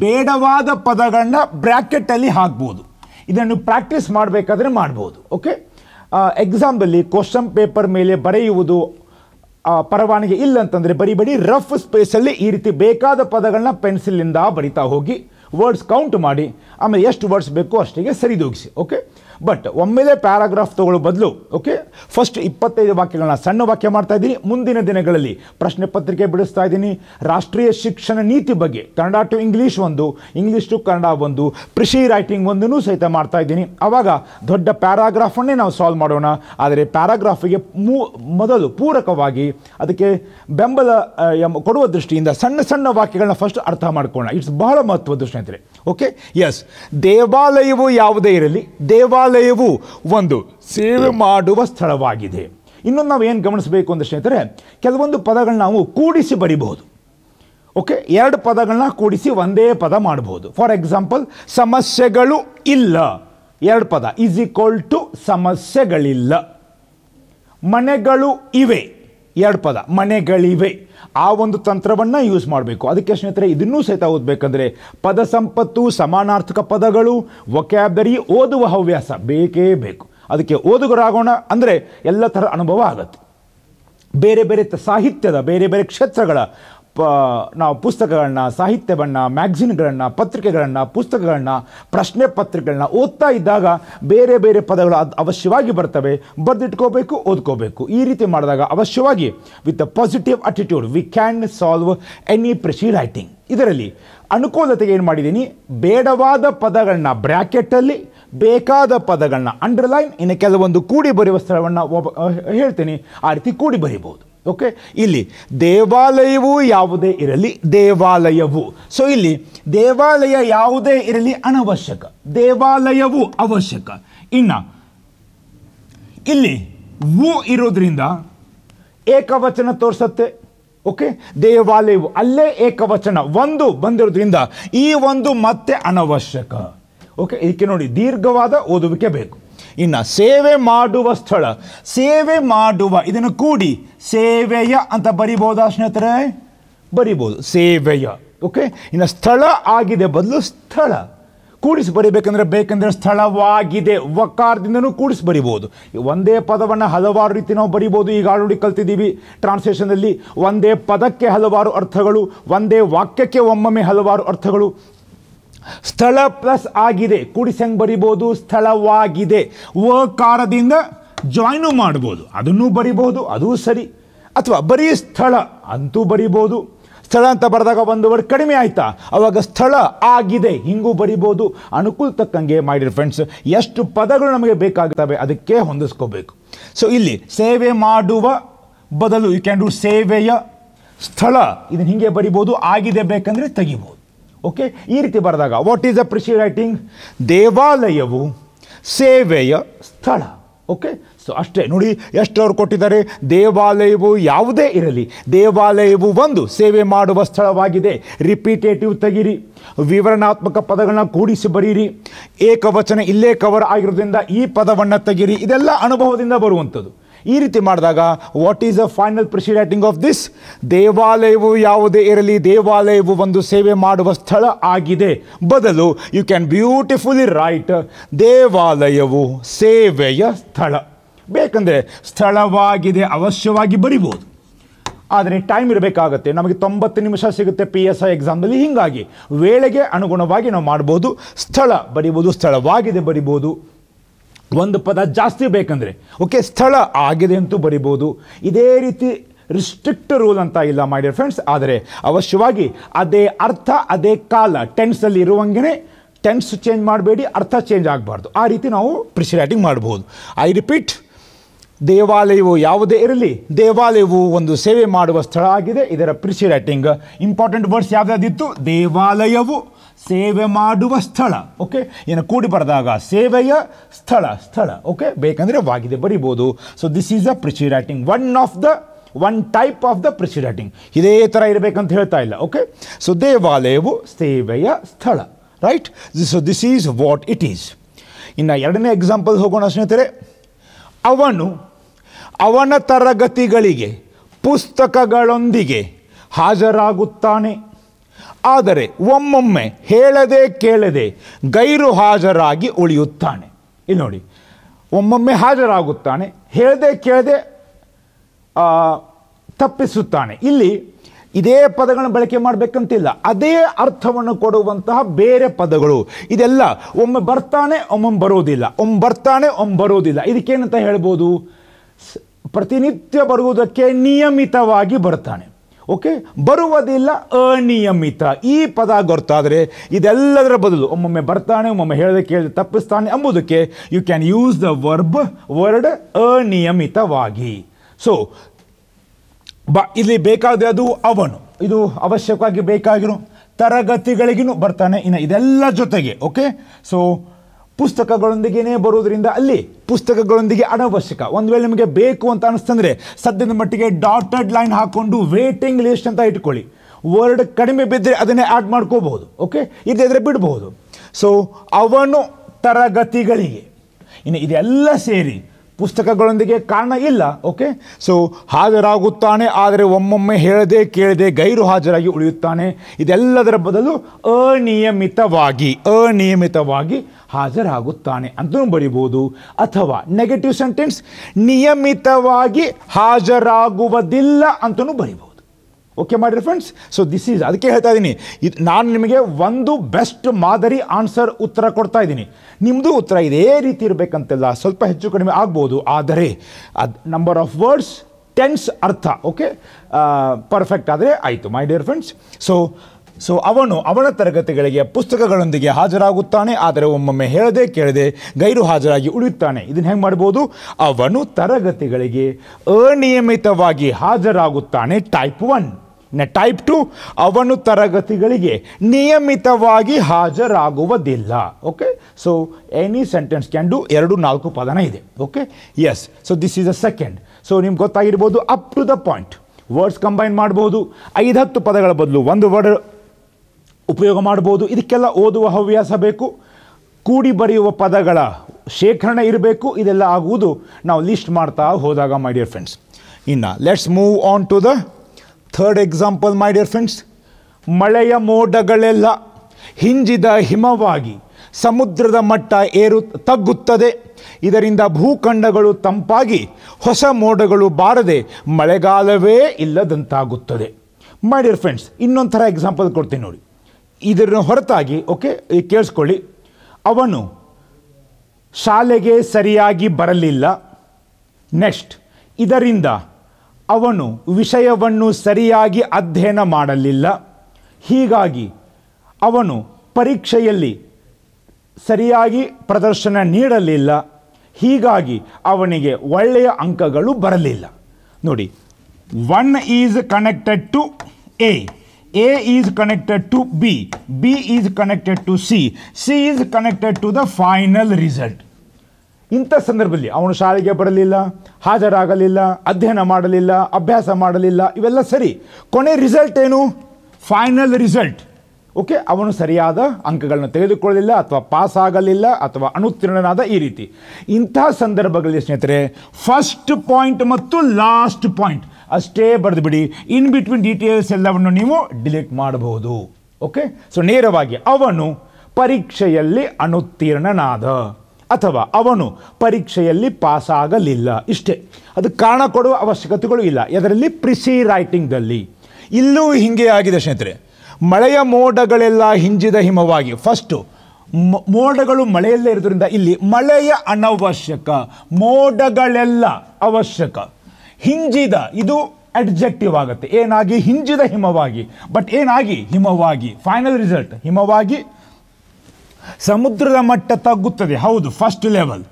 ಬೇಡವಾದ ಪದಗಳನ್ನ ಬ್ರ್ಯಾಕೆಟಲ್ಲಿ ಹಾಕ್ಬೋದು ಇದನ್ನು ಪ್ರಾಕ್ಟೀಸ್ ಮಾಡಬೇಕಾದ್ರೆ ಮಾಡ್ಬೋದು ಓಕೆ ಎಕ್ಸಾಮ್ದಲ್ಲಿ ಕ್ವಶನ್ ಪೇಪರ್ ಮೇಲೆ ಬರೆಯುವುದು ಪರವಾನಗಿ ಇಲ್ಲ ಬರೀ ಬರೀ ರಫ್ ಸ್ಪೇಸಲ್ಲಿ ಈ ರೀತಿ ಬೇಕಾದ ಪದಗಳನ್ನ ಪೆನ್ಸಿಲಿಂದ ಬರಿತಾ ಹೋಗಿ ವರ್ಡ್ಸ್ ಕೌಂಟ್ ಮಾಡಿ ಆಮೇಲೆ ಎಷ್ಟು ವರ್ಡ್ಸ್ ಬೇಕೋ ಅಷ್ಟಿಗೆ ಸರಿದೂಗಿಸಿ ಓಕೆ ಬಟ್ ಒಮ್ಮೆಲೆ ಪ್ಯಾರಾಗ್ರಾಫ್ ತಗೊಳ್ಳೋ ಬದಲು ಓಕೆ ಫಸ್ಟ್ ಇಪ್ಪತ್ತೈದು ವಾಕ್ಯಗಳನ್ನ ಸಣ್ಣ ವಾಕ್ಯ ಮಾಡ್ತಾ ಇದ್ದೀನಿ ಮುಂದಿನ ದಿನಗಳಲ್ಲಿ ಪ್ರಶ್ನೆ ಪತ್ರಿಕೆ ಬಿಡಿಸ್ತಾ ಇದ್ದೀನಿ ರಾಷ್ಟ್ರೀಯ ಶಿಕ್ಷಣ ನೀತಿ ಬಗ್ಗೆ ಕನ್ನಡ ಟು ಇಂಗ್ಲೀಷ್ ಒಂದು ಇಂಗ್ಲೀಷ್ ಟು ಕನ್ನಡ ಒಂದು ಕೃಷಿ ರೈಟಿಂಗ್ ಒಂದನ್ನು ಸಹಿತ ಮಾಡ್ತಾ ಇದ್ದೀನಿ ಆವಾಗ ದೊಡ್ಡ ಪ್ಯಾರಾಗ್ರಾಫನ್ನೇ ನಾವು ಸಾಲ್ವ್ ಮಾಡೋಣ ಆದರೆ ಪ್ಯಾರಾಗ್ರಾಫಿಗೆ ಮೂ ಮೊದಲು ಪೂರಕವಾಗಿ ಅದಕ್ಕೆ ಬೆಂಬಲ ಕೊಡುವ ದೃಷ್ಟಿಯಿಂದ ಸಣ್ಣ ಸಣ್ಣ ವಾಕ್ಯಗಳನ್ನ ಫಸ್ಟ್ ಅರ್ಥ ಮಾಡ್ಕೋಣ ಇಟ್ಸ್ ಬಹಳ ಮಹತ್ವದ ದೃಷ್ಟಿ ಅಂತೇಳಿ ಓಕೆ ಎಸ್ ದೇವಾಲಯವು ಯಾವುದೇ ಇರಲಿ ದೇವಾಲಯವು ಒಂದು ಸೇವೆ ಮಾಡುವ ಸ್ಥಳವಾಗಿದೆ ಇನ್ನೊಂದು ನಾವು ಏನು ಗಮನಿಸಬೇಕು ಅಂತ ಸ್ನೇಹಿತರೆ ಕೆಲವೊಂದು ಪದಗಳನ್ನ ನಾವು ಕೂಡಿಸಿ ಬರಿಬಹುದು ಓಕೆ ಎರಡು ಪದಗಳನ್ನ ಕೂಡಿಸಿ ಒಂದೇ ಪದ ಮಾಡಬಹುದು ಫಾರ್ ಎಕ್ಸಾಂಪಲ್ ಸಮಸ್ಯೆಗಳು ಇಲ್ಲ ಎರಡು ಪದ ಈಸ್ ಈಕ್ವಲ್ ಟು ಸಮಸ್ಯೆಗಳಿಲ್ಲ ಮನೆಗಳು ಇವೆ ಎರಡು ಪದ ಮನೆಗಳಿವೆ ಆ ಒಂದು ತಂತ್ರವನ್ನು ಯೂಸ್ ಮಾಡಬೇಕು ಅದಕ್ಕೆ ಸ್ನೇಹಿತರೆ ಇದನ್ನೂ ಸಹಿತ ಓದಬೇಕಂದ್ರೆ ಪದ ಸಂಪತ್ತು ಸಮಾನಾರ್ಥಕ ಪದಗಳು ವೊಕ್ಯಾಬರಿ ಓದುವ ಹವ್ಯಾಸ ಬೇಕೇ ಬೇಕು ಅದಕ್ಕೆ ಓದುಗರಾಗೋಣ ಅಂದರೆ ಎಲ್ಲ ಥರ ಅನುಭವ ಆಗುತ್ತೆ ಬೇರೆ ಬೇರೆ ಸಾಹಿತ್ಯದ ಬೇರೆ ಬೇರೆ ಕ್ಷೇತ್ರಗಳ ನಾವು ಪುಸ್ತಕಗಳನ್ನ ಸಾಹಿತ್ಯವನ್ನು ಮ್ಯಾಗ್ಝಿನ್ಗಳನ್ನು ಪತ್ರಿಕೆಗಳನ್ನು ಪುಸ್ತಕಗಳನ್ನ ಪ್ರಶ್ನೆ ಪತ್ರಿಕೆಗಳನ್ನ ಓದ್ತಾ ಇದ್ದಾಗ ಬೇರೆ ಬೇರೆ ಪದಗಳು ಅದು ಅವಶ್ಯವಾಗಿ ಬರ್ತವೆ ಬರೆದಿಟ್ಕೋಬೇಕು ಓದ್ಕೋಬೇಕು ಈ ರೀತಿ ಮಾಡಿದಾಗ ಅವಶ್ಯವಾಗಿ with a positive attitude we can solve any precis writing ಇದರಲ್ಲಿ ಅನುಕೂಲತೆಗೆ ಏನು ಮಾಡಿದ್ದೀನಿ ಬೇಡವಾದ ಪದಗಳನ್ನ ಬ್ರ್ಯಾಕೆಟಲ್ಲಿ ಬೇಕಾದ ಪದಗಳನ್ನ ಅಂಡರ್ಲೈನ್ ಇನ್ನು ಕೆಲವೊಂದು ಕೂಡಿ ಬರೆಯುವ ಸ್ಥಳವನ್ನು ಹೇಳ್ತೀನಿ ಆ ರೀತಿ ಕೂಡಿ ಬರೀಬೋದು ಓಕೆ ಇಲ್ಲಿ ದೇವಾಲಯವು ಯಾವುದೇ ಇರಲಿ ದೇವಾಲಯವು ಸೊ ಇಲ್ಲಿ ದೇವಾಲಯ ಯಾವುದೇ ಇರಲಿ ಅನವಶ್ಯಕ ದೇವಾಲಯವು ಅವಶ್ಯಕ ಇನ್ನ ಇಲ್ಲಿ ವು ಇರೋದ್ರಿಂದ ಏಕವಚನ ತೋರಿಸತ್ತೆ ಓಕೆ ದೇವಾಲಯವು ಅಲ್ಲೇ ಏಕವಚನ ಒಂದು ಬಂದಿರೋದ್ರಿಂದ ಈ ಒಂದು ಮತ್ತೆ ಅನವಶ್ಯಕ ಓಕೆ ಇದಕ್ಕೆ ನೋಡಿ ದೀರ್ಘವಾದ ಓದುವಿಕೆ ಬೇಕು ಇನ್ನು ಸೇವೆ ಮಾಡುವ ಸ್ಥಳ ಸೇವೆ ಮಾಡುವ ಇದನ್ನು ಕೂಡಿ ಸೇವೆಯ ಅಂತ ಬರಿಬೋದಾ ಸ್ನೇಹಿತರೆ ಬರಿಬೋದು ಸೇವೆಯ ಓಕೆ ಇನ್ನು ಸ್ಥಳ ಆಗಿದೆ ಬದಲು ಸ್ಥಳ ಕೂಡಿಸಿ ಬರಿಬೇಕಂದ್ರೆ ಬೇಕಂದ್ರೆ ಸ್ಥಳವಾಗಿದೆ ವಕಾರದಿಂದನೂ ಕೂಡಿಸಿ ಬರಿಬೋದು ಒಂದೇ ಪದವನ್ನು ಹಲವಾರು ರೀತಿ ನಾವು ಬರಿಬೋದು ಈಗ ಆಲ್ರೆಡಿ ಕಲ್ತಿದ್ದೀವಿ ಟ್ರಾನ್ಸ್ಲೇಷನಲ್ಲಿ ಒಂದೇ ಪದಕ್ಕೆ ಹಲವಾರು ಅರ್ಥಗಳು ಒಂದೇ ವಾಕ್ಯಕ್ಕೆ ಒಮ್ಮೊಮ್ಮೆ ಹಲವಾರು ಅರ್ಥಗಳು ಸ್ಥಳ ಪ್ಲಸ್ ಆಗಿದೆ ಕೂಡಿಸಿ ಹೆಂಗೆ ಬರಿಬೋದು ಸ್ಥಳವಾಗಿದೆ ಕಾರದಿಂದ ಜಾಯ್ನು ಮಾಡ್ಬೋದು ಅದನ್ನು ಬರಿಬೋದು ಅದೂ ಸರಿ ಅಥವಾ ಬರೀ ಸ್ಥಳ ಅಂತೂ ಬರಿಬೋದು ಸ್ಥಳ ಅಂತ ಬರೆದಾಗ ಒಂದು ವರ್ಡ್ ಕಡಿಮೆ ಆಯ್ತಾ ಅವಾಗ ಸ್ಥಳ ಆಗಿದೆ ಹಿಂಗೂ ಬರಿಬೋದು ಅನುಕೂಲ ತಕ್ಕಂಗೆ ಮಾಡಿರಿ ಫ್ರೆಂಡ್ಸ್ ಎಷ್ಟು ಪದಗಳು ನಮಗೆ ಬೇಕಾಗ್ತವೆ ಅದಕ್ಕೆ ಹೊಂದಿಸ್ಕೋಬೇಕು ಸೊ ಇಲ್ಲಿ ಸೇವೆ ಮಾಡುವ ಬದಲು ಯು ಕ್ಯಾನ್ ಡೂ ಸೇವೆಯ ಸ್ಥಳ ಇದನ್ನು ಹಿಂಗೆ ಬರಿಬೋದು ಆಗಿದೆ ಬೇಕಂದರೆ ತೆಗಿಬೋದು ಓಕೆ ಈ ರೀತಿ ಬರೆದಾಗ ವಾಟ್ ಈಸ್ ರೈಟಿಂಗ್ ದೇವಾಲಯವು ಸೇವೆಯ ಸ್ಥಳ ಓಕೆ ಸೊ ಅಷ್ಟೇ ನೋಡಿ ಎಷ್ಟವ್ರು ಕೊಟ್ಟಿದ್ದಾರೆ ದೇವಾಲಯವು ಯಾವುದೇ ಇರಲಿ ದೇವಾಲಯವು ಒಂದು ಸೇವೆ ಮಾಡುವ ಸ್ಥಳವಾಗಿದೆ ರಿಪೀಟೇಟಿವ್ ತೆಗೀರಿ ವಿವರಣಾತ್ಮಕ ಪದಗಳನ್ನ ಕೂಡಿಸಿ ಬರೀರಿ ಏಕವಚನ ಇಲ್ಲೇ ಕವರ್ ಆಗಿರೋದ್ರಿಂದ ಈ ಪದವನ್ನು ತೆಗೀರಿ ಇದೆಲ್ಲ ಅನುಭವದಿಂದ ಬರುವಂಥದ್ದು ಈ ರೀತಿ ಮಾಡಿದಾಗ what is the final proceed of this ದೇವಾಲಯವು ಯಾವುದೇ ಇರಲಿ ದೇವಾಲಯವು ಒಂದು ಸೇವೆ ಮಾಡುವ ಸ್ಥಳ ಆಗಿದೆ ಬದಲು ಯು ಕ್ಯಾನ್ ಬ್ಯೂಟಿಫುಲಿ ರೈಟ್ ದೇವಾಲಯವು ಸೇವೆಯ ಸ್ಥಳ ಬೇಕಂದರೆ ಸ್ಥಳವಾಗಿದೆ ಅವಶ್ಯವಾಗಿ ಬರಿಬೋದು ಆದರೆ ಟೈಮ್ ಇರಬೇಕಾಗತ್ತೆ ನಮಗೆ ತೊಂಬತ್ತು ನಿಮಿಷ ಸಿಗುತ್ತೆ ಪಿ ಎಸ್ ಐ ಎಕ್ಸಾಮ್ನಲ್ಲಿ ಹೀಗಾಗಿ ವೇಳೆಗೆ ಅನುಗುಣವಾಗಿ ನಾವು ಮಾಡ್ಬೋದು ಸ್ಥಳ ಬರಿಬೋದು ಸ್ಥಳವಾಗಿದೆ ಬರಿಬೋದು ಒಂದು ಪದ ಜಾಸ್ತಿ ಬೇಕಂದರೆ ಓಕೆ ಸ್ಥಳ ಆಗಿದೆ ಅಂತೂ ಬರಿಬೋದು ಇದೇ ರೀತಿ ರಿಸ್ಟ್ರಿಕ್ಟ್ ರೂಲ್ ಅಂತ ಇಲ್ಲ ಮಾಡಿ ಫ್ರೆಂಡ್ಸ್ ಆದರೆ ಅವಶ್ಯವಾಗಿ ಅದೇ ಅರ್ಥ ಅದೇ ಕಾಲ ಟೆನ್ಸಲ್ಲಿ ಇರುವಂಗೆ ಟೆನ್ಸ್ ಚೇಂಜ್ ಮಾಡಬೇಡಿ ಅರ್ಥ ಚೇಂಜ್ ಆಗಬಾರ್ದು ಆ ರೀತಿ ನಾವು ರೈಟಿಂಗ್ ಮಾಡ್ಬೋದು ಐ ರಿಪೀಟ್ ದೇವಾಲಯವು ಯಾವುದೇ ಇರಲಿ ದೇವಾಲಯವು ಒಂದು ಸೇವೆ ಮಾಡುವ ಸ್ಥಳ ಆಗಿದೆ ಇದರ ರೈಟಿಂಗ್ ಇಂಪಾರ್ಟೆಂಟ್ ವರ್ಡ್ಸ್ ಯಾವುದಾದಿತ್ತು ದೇವಾಲಯವು ಸೇವೆ ಮಾಡುವ ಸ್ಥಳ ಓಕೆ ಏನು ಕೂಡಿ ಬರೆದಾಗ ಸೇವೆಯ ಸ್ಥಳ ಸ್ಥಳ ಓಕೆ ಬೇಕಂದರೆ ವಾಗಿದೆ ಬರಿಬೋದು so this is a precis writing one of the one type of the precis writing ಇದೇ ಥರ ಇರಬೇಕಂತ ಹೇಳ್ತಾ ಇಲ್ಲ ಓಕೆ ಸೊ ದೇವಾಲಯವು ಸೇವೆಯ ಸ್ಥಳ right so this is what it is ಇನ್ನು ಎರಡನೇ ಎಕ್ಸಾಂಪಲ್ ಹೋಗೋಣ ಸ್ನೇಹಿತರೆ ಅವನು ಅವನ ತರಗತಿಗಳಿಗೆ ಪುಸ್ತಕಗಳೊಂದಿಗೆ ಹಾಜರಾಗುತ್ತಾನೆ ಆದರೆ ಒಮ್ಮೊಮ್ಮೆ ಹೇಳದೆ ಕೇಳದೆ ಗೈರು ಹಾಜರಾಗಿ ಉಳಿಯುತ್ತಾನೆ ಇಲ್ಲಿ ನೋಡಿ ಒಮ್ಮೊಮ್ಮೆ ಹಾಜರಾಗುತ್ತಾನೆ ಹೇಳದೆ ಕೇಳದೆ ತಪ್ಪಿಸುತ್ತಾನೆ ಇಲ್ಲಿ ಇದೇ ಪದಗಳನ್ನು ಬಳಕೆ ಮಾಡಬೇಕಂತಿಲ್ಲ ಅದೇ ಅರ್ಥವನ್ನು ಕೊಡುವಂತಹ ಬೇರೆ ಪದಗಳು ಇದೆಲ್ಲ ಒಮ್ಮೆ ಬರ್ತಾನೆ ಒಮ್ಮೊಮ್ಮೆ ಬರೋದಿಲ್ಲ ಒಮ್ಮೆ ಬರ್ತಾನೆ ಒಮ್ಮೆ ಬರೋದಿಲ್ಲ ಇದಕ್ಕೇನಂತ ಹೇಳ್ಬೋದು ಪ್ರತಿನಿತ್ಯ ಬರುವುದಕ್ಕೆ ನಿಯಮಿತವಾಗಿ ಬರ್ತಾನೆ ಓಕೆ ಬರುವುದಿಲ್ಲ ಅನಿಯಮಿತ ಈ ಪದ ಗೊತ್ತಾದರೆ ಇದೆಲ್ಲದರ ಬದಲು ಒಮ್ಮೊಮ್ಮೆ ಬರ್ತಾನೆ ಒಮ್ಮೊಮ್ಮೆ ಹೇಳದೆ ಕೇಳದೆ ತಪ್ಪಿಸ್ತಾನೆ ಎಂಬುದಕ್ಕೆ you can use the verb word ಅನಿಯಮಿತವಾಗಿ ಸೊ ಬ ಇಲ್ಲಿ ಬೇಕಾದ ಅದು ಅವನು ಇದು ಅವಶ್ಯಕವಾಗಿ ಬೇಕಾಗಿರೋ ತರಗತಿಗಳಿಗೂ ಬರ್ತಾನೆ ಇನ್ನು ಇದೆಲ್ಲ ಜೊತೆಗೆ ಓಕೆ ಸೊ ಪುಸ್ತಕಗಳೊಂದಿಗೆನೇ ಬರೋದರಿಂದ ಅಲ್ಲಿ ಪುಸ್ತಕಗಳೊಂದಿಗೆ ಅನವಶ್ಯಕ ಒಂದು ವೇಳೆ ನಿಮಗೆ ಬೇಕು ಅಂತ ಅನಿಸ್ತಂದರೆ ಸದ್ಯದ ಮಟ್ಟಿಗೆ ಡಾಟೆಡ್ ಲೈನ್ ಹಾಕ್ಕೊಂಡು ವೇಟಿಂಗ್ ಲಿಸ್ಟ್ ಅಂತ ಇಟ್ಕೊಳ್ಳಿ ವರ್ಡ್ ಕಡಿಮೆ ಬಿದ್ದರೆ ಅದನ್ನೇ ಆ್ಯಡ್ ಮಾಡ್ಕೋಬಹುದು ಓಕೆ ಇದ್ದರೆ ಬಿಡಬಹುದು ಸೊ ಅವನು ತರಗತಿಗಳಿಗೆ ಇನ್ನು ಇದೆಲ್ಲ ಸೇರಿ ಪುಸ್ತಕಗಳೊಂದಿಗೆ ಕಾರಣ ಇಲ್ಲ ಓಕೆ ಸೊ ಹಾಜರಾಗುತ್ತಾನೆ ಆದರೆ ಒಮ್ಮೊಮ್ಮೆ ಹೇಳದೆ ಕೇಳದೆ ಗೈರು ಹಾಜರಾಗಿ ಉಳಿಯುತ್ತಾನೆ ಇದೆಲ್ಲದರ ಬದಲು ಅನಿಯಮಿತವಾಗಿ ಅನಿಯಮಿತವಾಗಿ ಹಾಜರಾಗುತ್ತಾನೆ ಅಂತಲೂ ಬರಿಬೋದು ಅಥವಾ ನೆಗೆಟಿವ್ ಸೆಂಟೆನ್ಸ್ ನಿಯಮಿತವಾಗಿ ಹಾಜರಾಗುವುದಿಲ್ಲ ಅಂತಲೂ ಬರಿಬೋದು ಓಕೆ ಮಾಡಿರಿ ಫ್ರೆಂಡ್ಸ್ ಸೊ ದಿಸ್ ಈಸ್ ಅದಕ್ಕೆ ಹೇಳ್ತಾ ಇದ್ದೀನಿ ಇದು ನಾನು ನಿಮಗೆ ಒಂದು ಬೆಸ್ಟ್ ಮಾದರಿ ಆನ್ಸರ್ ಉತ್ತರ ಕೊಡ್ತಾ ಇದ್ದೀನಿ ನಿಮ್ಮದು ಉತ್ತರ ಇದೇ ರೀತಿ ಇರಬೇಕಂತೆಲ್ಲ ಸ್ವಲ್ಪ ಹೆಚ್ಚು ಕಡಿಮೆ ಆಗ್ಬೋದು ಆದರೆ ಅದು ನಂಬರ್ ಆಫ್ ವರ್ಡ್ಸ್ ಟೆನ್ಸ್ ಅರ್ಥ ಓಕೆ ಪರ್ಫೆಕ್ಟ್ ಆದರೆ ಆಯಿತು my dear friends so so ಅವನು ಅವನ ತರಗತಿಗಳಿಗೆ ಪುಸ್ತಕಗಳೊಂದಿಗೆ ಹಾಜರಾಗುತ್ತಾನೆ ಆದರೆ ಒಮ್ಮೊಮ್ಮೆ ಹೇಳದೆ ಕೇಳದೆ ಗೈರು ಹಾಜರಾಗಿ ಉಳಿಯುತ್ತಾನೆ ಇದನ್ನು ಹೆಂಗೆ ಮಾಡ್ಬೋದು ಅವನು ತರಗತಿಗಳಿಗೆ ಅನಿಯಮಿತವಾಗಿ ಹಾಜರಾಗುತ್ತಾನೆ ಟೈಪ್ ಒನ್ ಟೈಪ್ ಟು ಅವನು ತರಗತಿಗಳಿಗೆ ನಿಯಮಿತವಾಗಿ ಹಾಜರಾಗುವುದಿಲ್ಲ okay so any sentence can do ಎರಡು ನಾಲ್ಕು ಪದನ ಇದೆ okay yes so this is a second so ನಿಮ್ಗೆ ಗೊತ್ತಾಗಿರ್ಬೋದು up to the point words combine ಮಾಡ್ಬೋದು ಐದು ಹತ್ತು ಪದಗಳ ಬದಲು ಒಂದು ವರ್ಡ್ ಉಪಯೋಗ ಮಾಡ್ಬೋದು ಇದಕ್ಕೆಲ್ಲ ಓದುವ ಹವ್ಯಾಸ ಬೇಕು ಕೂಡಿ ಬರೆಯುವ ಪದಗಳ ಶೇಖರಣೆ ಇರಬೇಕು ಇದೆಲ್ಲ ಆಗುವುದು ನಾವು ಲಿಸ್ಟ್ ಮಾಡ್ತಾ ಹೋದಾಗ ಮೈ ಡಿಯರ್ ಫ್ರೆಂಡ್ಸ್ ಇನ್ನು let's move on to the third example my dear friends ಮಳೆಯ ಮೋಡಗಳೆಲ್ಲ ಹಿಂಜಿದ ಹಿಮವಾಗಿ ಸಮುದ್ರದ ಮಟ್ಟ ಏರು ತಗ್ಗುತ್ತದೆ ಇದರಿಂದ ಭೂಖಂಡಗಳು ತಂಪಾಗಿ ಹೊಸ ಮೋಡಗಳು ಬಾರದೆ ಮಳೆಗಾಲವೇ ಇಲ್ಲದಂತಾಗುತ್ತದೆ ಮೈ ಡಿಯರ್ ಫ್ರೆಂಡ್ಸ್ ಇನ್ನೊಂದು ಥರ ಎಕ್ಸಾಂಪಲ್ ಕೊಡ್ತೀನಿ ನೋಡಿ ಇದನ್ನು ಹೊರತಾಗಿ ಓಕೆ ಕೇಳಿಸ್ಕೊಳ್ಳಿ ಅವನು ಶಾಲೆಗೆ ಸರಿಯಾಗಿ ಬರಲಿಲ್ಲ ನೆಕ್ಸ್ಟ್ ಇದರಿಂದ ಅವನು ವಿಷಯವನ್ನು ಸರಿಯಾಗಿ ಅಧ್ಯಯನ ಮಾಡಲಿಲ್ಲ ಹೀಗಾಗಿ ಅವನು ಪರೀಕ್ಷೆಯಲ್ಲಿ ಸರಿಯಾಗಿ ಪ್ರದರ್ಶನ ನೀಡಲಿಲ್ಲ ಹೀಗಾಗಿ ಅವನಿಗೆ ಒಳ್ಳೆಯ ಅಂಕಗಳು ಬರಲಿಲ್ಲ ನೋಡಿ one is connected to A A is connected to B B is connected to C C is connected to the final result ಇಂಥ ಸಂದರ್ಭದಲ್ಲಿ ಅವನು ಶಾಲೆಗೆ ಬರಲಿಲ್ಲ ಹಾಜರಾಗಲಿಲ್ಲ ಅಧ್ಯಯನ ಮಾಡಲಿಲ್ಲ ಅಭ್ಯಾಸ ಮಾಡಲಿಲ್ಲ ಇವೆಲ್ಲ ಸರಿ ಕೊನೆ ರಿಸಲ್ಟ್ ಏನು ಫೈನಲ್ ರಿಸಲ್ಟ್ ಓಕೆ ಅವನು ಸರಿಯಾದ ಅಂಕಗಳನ್ನು ತೆಗೆದುಕೊಳ್ಳಲಿಲ್ಲ ಅಥವಾ ಪಾಸ್ ಆಗಲಿಲ್ಲ ಅಥವಾ ಅನುತ್ತೀರ್ಣನಾದ ಈ ರೀತಿ ಇಂಥ ಸಂದರ್ಭಗಳಲ್ಲಿ ಸ್ನೇಹಿತರೆ ಫಸ್ಟ್ ಪಾಯಿಂಟ್ ಮತ್ತು ಲಾಸ್ಟ್ ಪಾಯಿಂಟ್ ಅಷ್ಟೇ ಬರೆದು ಬಿಡಿ ಇನ್ ಬಿಟ್ವೀನ್ ಡೀಟೇಲ್ಸ್ ಎಲ್ಲವನ್ನು ನೀವು ಡಿಲೀಟ್ ಮಾಡಬಹುದು ಓಕೆ ಸೊ ನೇರವಾಗಿ ಅವನು ಪರೀಕ್ಷೆಯಲ್ಲಿ ಅನುತ್ತೀರ್ಣನಾದ ಅಥವಾ ಅವನು ಪರೀಕ್ಷೆಯಲ್ಲಿ ಪಾಸಾಗಲಿಲ್ಲ ಇಷ್ಟೇ ಅದಕ್ಕೆ ಕಾರಣ ಕೊಡುವ ಅವಶ್ಯಕತೆಗಳು ಇಲ್ಲ ಇದರಲ್ಲಿ ಪ್ರಿಸಿ ರೈಟಿಂಗ್ದಲ್ಲಿ ಇಲ್ಲೂ ಹಿಂಗೆ ಆಗಿದೆ ಸ್ನೇಹಿತರೆ ಮಳೆಯ ಮೋಡಗಳೆಲ್ಲ ಹಿಂಜಿದ ಹಿಮವಾಗಿ ಫಸ್ಟು ಮೋಡಗಳು ಮಳೆಯಲ್ಲೇ ಇರೋದ್ರಿಂದ ಇಲ್ಲಿ ಮಳೆಯ ಅನವಶ್ಯಕ ಮೋಡಗಳೆಲ್ಲ ಅವಶ್ಯಕ ಹಿಂಜಿದ ಇದು ಅಡ್ಜೆಕ್ಟಿವ್ ಆಗುತ್ತೆ ಏನಾಗಿ ಹಿಂಜಿದ ಹಿಮವಾಗಿ ಬಟ್ ಏನಾಗಿ ಹಿಮವಾಗಿ ಫೈನಲ್ ರಿಸಲ್ಟ್ ಹಿಮವಾಗಿ ಸಮುದ್ರದ ಮಟ್ಟ ತಗ್ಗುತ್ತದೆ ಹೌದು ಫಸ್ಟ್ ಲೆವೆಲ್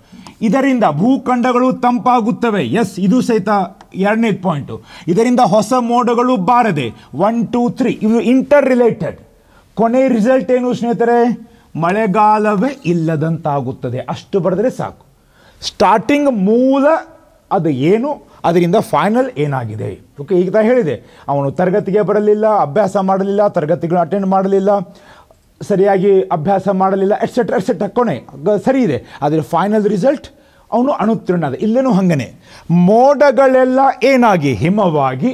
ಇದರಿಂದ ಭೂಖಂಡಗಳು ತಂಪಾಗುತ್ತವೆ ಎಸ್ ಇದು ಸಹಿತ ಎರಡನೇ ಪಾಯಿಂಟು ಇದರಿಂದ ಹೊಸ ಮೋಡಗಳು ಬಾರದೆ ಒನ್ ಟೂ ತ್ರೀ ಇದು ಇಂಟರ್ ರಿಲೇಟೆಡ್ ಕೊನೆ ರಿಸಲ್ಟ್ ಏನು ಸ್ನೇಹಿತರೆ ಮಳೆಗಾಲವೇ ಇಲ್ಲದಂತಾಗುತ್ತದೆ ಅಷ್ಟು ಬರೆದ್ರೆ ಸಾಕು ಸ್ಟಾರ್ಟಿಂಗ್ ಮೂಲ ಅದು ಏನು ಅದರಿಂದ ಫೈನಲ್ ಏನಾಗಿದೆ ಓಕೆ ಈಗ ತಾ ಹೇಳಿದೆ ಅವನು ತರಗತಿಗೆ ಬರಲಿಲ್ಲ ಅಭ್ಯಾಸ ಮಾಡಲಿಲ್ಲ ತರಗತಿಗಳು ಅಟೆಂಡ್ ಮಾಡಲಿಲ್ಲ ಸರಿಯಾಗಿ ಅಭ್ಯಾಸ ಮಾಡಲಿಲ್ಲ ಎಟ್ಸೆಟ್ರಾ ಎಟ್ಸೆಟ್ರಾ ಕೊನೆ ಸರಿ ಇದೆ ಆದರೆ ಫೈನಲ್ ರಿಸಲ್ಟ್ ಅವನು ಅಣುತ್ತೀರ್ಣದ ಇಲ್ಲೇನು ಹಾಗನೇ ಮೋಡಗಳೆಲ್ಲ ಏನಾಗಿ ಹಿಮವಾಗಿ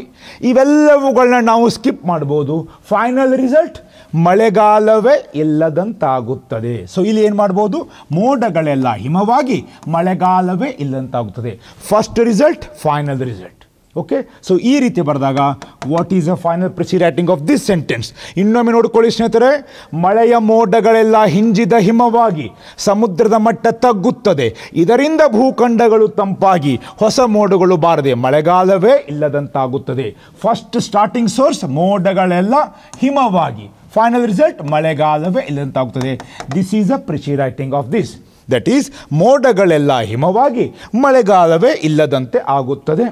ಇವೆಲ್ಲವುಗಳನ್ನ ನಾವು ಸ್ಕಿಪ್ ಮಾಡ್ಬೋದು ಫೈನಲ್ ರಿಸಲ್ಟ್ ಮಳೆಗಾಲವೇ ಇಲ್ಲದಂತಾಗುತ್ತದೆ ಸೊ ಇಲ್ಲಿ ಏನು ಮಾಡ್ಬೋದು ಮೋಡಗಳೆಲ್ಲ ಹಿಮವಾಗಿ ಮಳೆಗಾಲವೇ ಇಲ್ಲದಂತಾಗುತ್ತದೆ first result final result okay so ಈ ರೀತಿ ಬರೆದಾಗ what is a final precis writing of this sentence ಇನ್ನೊಮ್ಮೆ ನೋಡಿಕೊಳ್ಳಿ ಸ್ನೇಹಿತರೆ ಮಳೆಯ ಮೋಡಗಳೆಲ್ಲ ಹಿಂಜಿದ ಹಿಮವಾಗಿ ಸಮುದ್ರದ ಮಟ್ಟ ತಗ್ಗುತ್ತದೆ ಇದರಿಂದ ಭೂಖಂಡಗಳು ತಂಪಾಗಿ ಹೊಸ ಮೋಡಗಳು ಬಾರದೆ ಮಳೆಗಾಲವೇ ಇಲ್ಲದಂತಾಗುತ್ತದೆ ಫಸ್ಟ್ ಸ್ಟಾರ್ಟಿಂಗ್ ಸೋರ್ಸ್ ಮೋಡಗಳೆಲ್ಲ ಹಿಮವಾಗಿ ಫೈನಲ್ ರಿಸಲ್ಟ್ ಮಳೆಗಾಲವೇ ಇಲ್ಲದಂತಾಗುತ್ತದೆ this is a precis writing of this that is ಮೋಡಗಳೆಲ್ಲ ಹಿಮವಾಗಿ ಮಳೆಗಾಲವೇ ಇಲ್ಲದಂತೆ ಆಗುತ್ತದೆ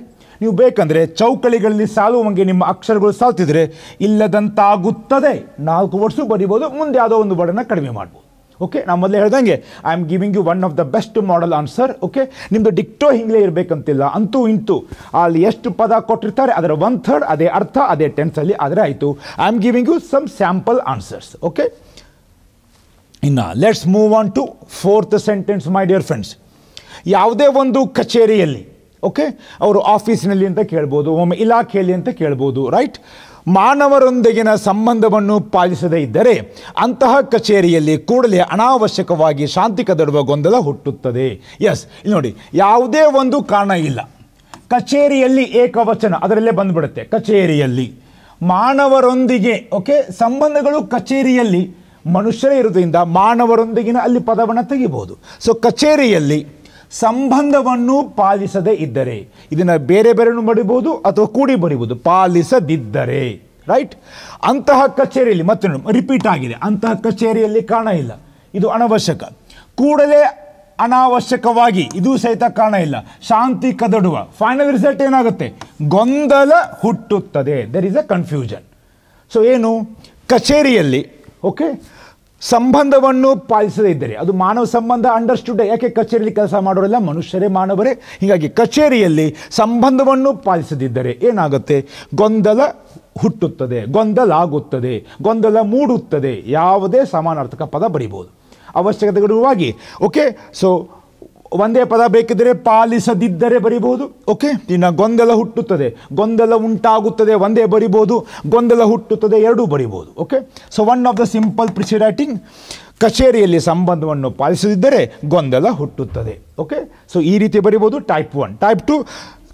ನೀವು ಬೇಕಂದರೆ ಚೌಕಳಿಗಳಲ್ಲಿ ಸಾಲುವಂಗೆ ನಿಮ್ಮ ಅಕ್ಷರಗಳು ಸಾಲ್ತಿದ್ರೆ ಇಲ್ಲದಂತಾಗುತ್ತದೆ ನಾಲ್ಕು ವರ್ಷ ಬರಿಬೋದು ಮುಂದೆ ಯಾವುದೋ ಒಂದು ಬಡನ ಕಡಿಮೆ ಮಾಡ್ಬೋದು ಓಕೆ ನಾನು ಮೊದಲೇ ಹೇಳ್ದಂಗೆ I am giving you one of the best model answer okay ನಿಮ್ಮದು ಡಿಕ್ಟೋ ಹಿಂಗ್ಲೇ ಇರಬೇಕಂತಿಲ್ಲ ಅಂತೂ ಇಂತೂ ಅಲ್ಲಿ ಎಷ್ಟು ಪದ ಕೊಟ್ಟಿರ್ತಾರೆ ಅದರ ಒನ್ ಥರ್ಡ್ ಅದೇ ಅರ್ಥ ಅದೇ ಟೆನ್ಸಲ್ಲಿ ಆದರೆ ಆಯಿತು I am giving you some sample answers okay ಇನ್ನು let's move on to fourth sentence my dear friends ಯಾವುದೇ ಒಂದು ಕಚೇರಿಯಲ್ಲಿ ಓಕೆ ಅವರು ಆಫೀಸಿನಲ್ಲಿ ಅಂತ ಕೇಳ್ಬೋದು ಒಮ್ಮೆ ಇಲಾಖೆಯಲ್ಲಿ ಅಂತ ಕೇಳ್ಬೋದು ರೈಟ್ ಮಾನವರೊಂದಿಗಿನ ಸಂಬಂಧವನ್ನು ಪಾಲಿಸದೇ ಇದ್ದರೆ ಅಂತಹ ಕಚೇರಿಯಲ್ಲಿ ಕೂಡಲೇ ಅನಾವಶ್ಯಕವಾಗಿ ಶಾಂತಿ ಕದಡುವ ಗೊಂದಲ ಹುಟ್ಟುತ್ತದೆ ಎಸ್ ಇಲ್ಲಿ ನೋಡಿ ಯಾವುದೇ ಒಂದು ಕಾರಣ ಇಲ್ಲ ಕಚೇರಿಯಲ್ಲಿ ಏಕವಚನ ಅದರಲ್ಲೇ ಬಂದುಬಿಡುತ್ತೆ ಕಚೇರಿಯಲ್ಲಿ ಮಾನವರೊಂದಿಗೆ ಓಕೆ ಸಂಬಂಧಗಳು ಕಚೇರಿಯಲ್ಲಿ ಮನುಷ್ಯರೇ ಇರೋದ್ರಿಂದ ಮಾನವರೊಂದಿಗಿನ ಅಲ್ಲಿ ಪದವನ್ನು ತೆಗಿಬೋದು ಸೊ ಕಚೇರಿಯಲ್ಲಿ ಸಂಬಂಧವನ್ನು ಪಾಲಿಸದೇ ಇದ್ದರೆ ಇದನ್ನು ಬೇರೆ ಬೇರೆನೂ ಬರಿಬೋದು ಅಥವಾ ಕೂಡಿ ಬರಿಬೋದು ಪಾಲಿಸದಿದ್ದರೆ ರೈಟ್ ಅಂತಹ ಕಚೇರಿಯಲ್ಲಿ ಮತ್ತೆ ರಿಪೀಟ್ ಆಗಿದೆ ಅಂತಹ ಕಚೇರಿಯಲ್ಲಿ ಕಾಣ ಇಲ್ಲ ಇದು ಅನವಶ್ಯಕ ಕೂಡಲೇ ಅನಾವಶ್ಯಕವಾಗಿ ಇದು ಸಹಿತ ಕಾಣ ಇಲ್ಲ ಶಾಂತಿ ಕದಡುವ ಫೈನಲ್ ರಿಸಲ್ಟ್ ಏನಾಗುತ್ತೆ ಗೊಂದಲ ಹುಟ್ಟುತ್ತದೆ there is a confusion so ಏನು ಕಚೇರಿಯಲ್ಲಿ ಓಕೆ ಸಂಬಂಧವನ್ನು ಪಾಲಿಸದೇ ಇದ್ದರೆ ಅದು ಮಾನವ ಸಂಬಂಧ ಅಂಡರ್ಸ್ಟುಡ್ ಯಾಕೆ ಕಚೇರಿಯಲ್ಲಿ ಕೆಲಸ ಮಾಡೋರೆಲ್ಲ ಮನುಷ್ಯರೇ ಮಾನವರೇ ಹೀಗಾಗಿ ಕಚೇರಿಯಲ್ಲಿ ಸಂಬಂಧವನ್ನು ಪಾಲಿಸದಿದ್ದರೆ ಏನಾಗುತ್ತೆ ಗೊಂದಲ ಹುಟ್ಟುತ್ತದೆ ಗೊಂದಲ ಆಗುತ್ತದೆ ಗೊಂದಲ ಮೂಡುತ್ತದೆ ಯಾವುದೇ ಸಮಾನಾರ್ಥಕ ಪದ ಬರಿಬೋದು ಅವಶ್ಯಕತೆಗಳಿರುವಾಗಿ ಓಕೆ ಸೊ ಒಂದೇ ಪದ ಬೇಕಿದ್ದರೆ ಪಾಲಿಸದಿದ್ದರೆ ಬರಿಬೋದು ಓಕೆ ಇನ್ನು ಗೊಂದಲ ಹುಟ್ಟುತ್ತದೆ ಗೊಂದಲ ಉಂಟಾಗುತ್ತದೆ ಒಂದೇ ಬರಿಬೋದು ಗೊಂದಲ ಹುಟ್ಟುತ್ತದೆ ಎರಡೂ ಬರಿಬೋದು okay so one of the simple precis ಕಚೇರಿಯಲ್ಲಿ ಸಂಬಂಧವನ್ನು ಪಾಲಿಸದಿದ್ದರೆ ಗೊಂದಲ ಹುಟ್ಟುತ್ತದೆ ಓಕೆ ಸೊ ಈ ರೀತಿ ಬರಿಬೋದು ಟೈಪ್ ಒನ್ ಟೈಪ್ ಟು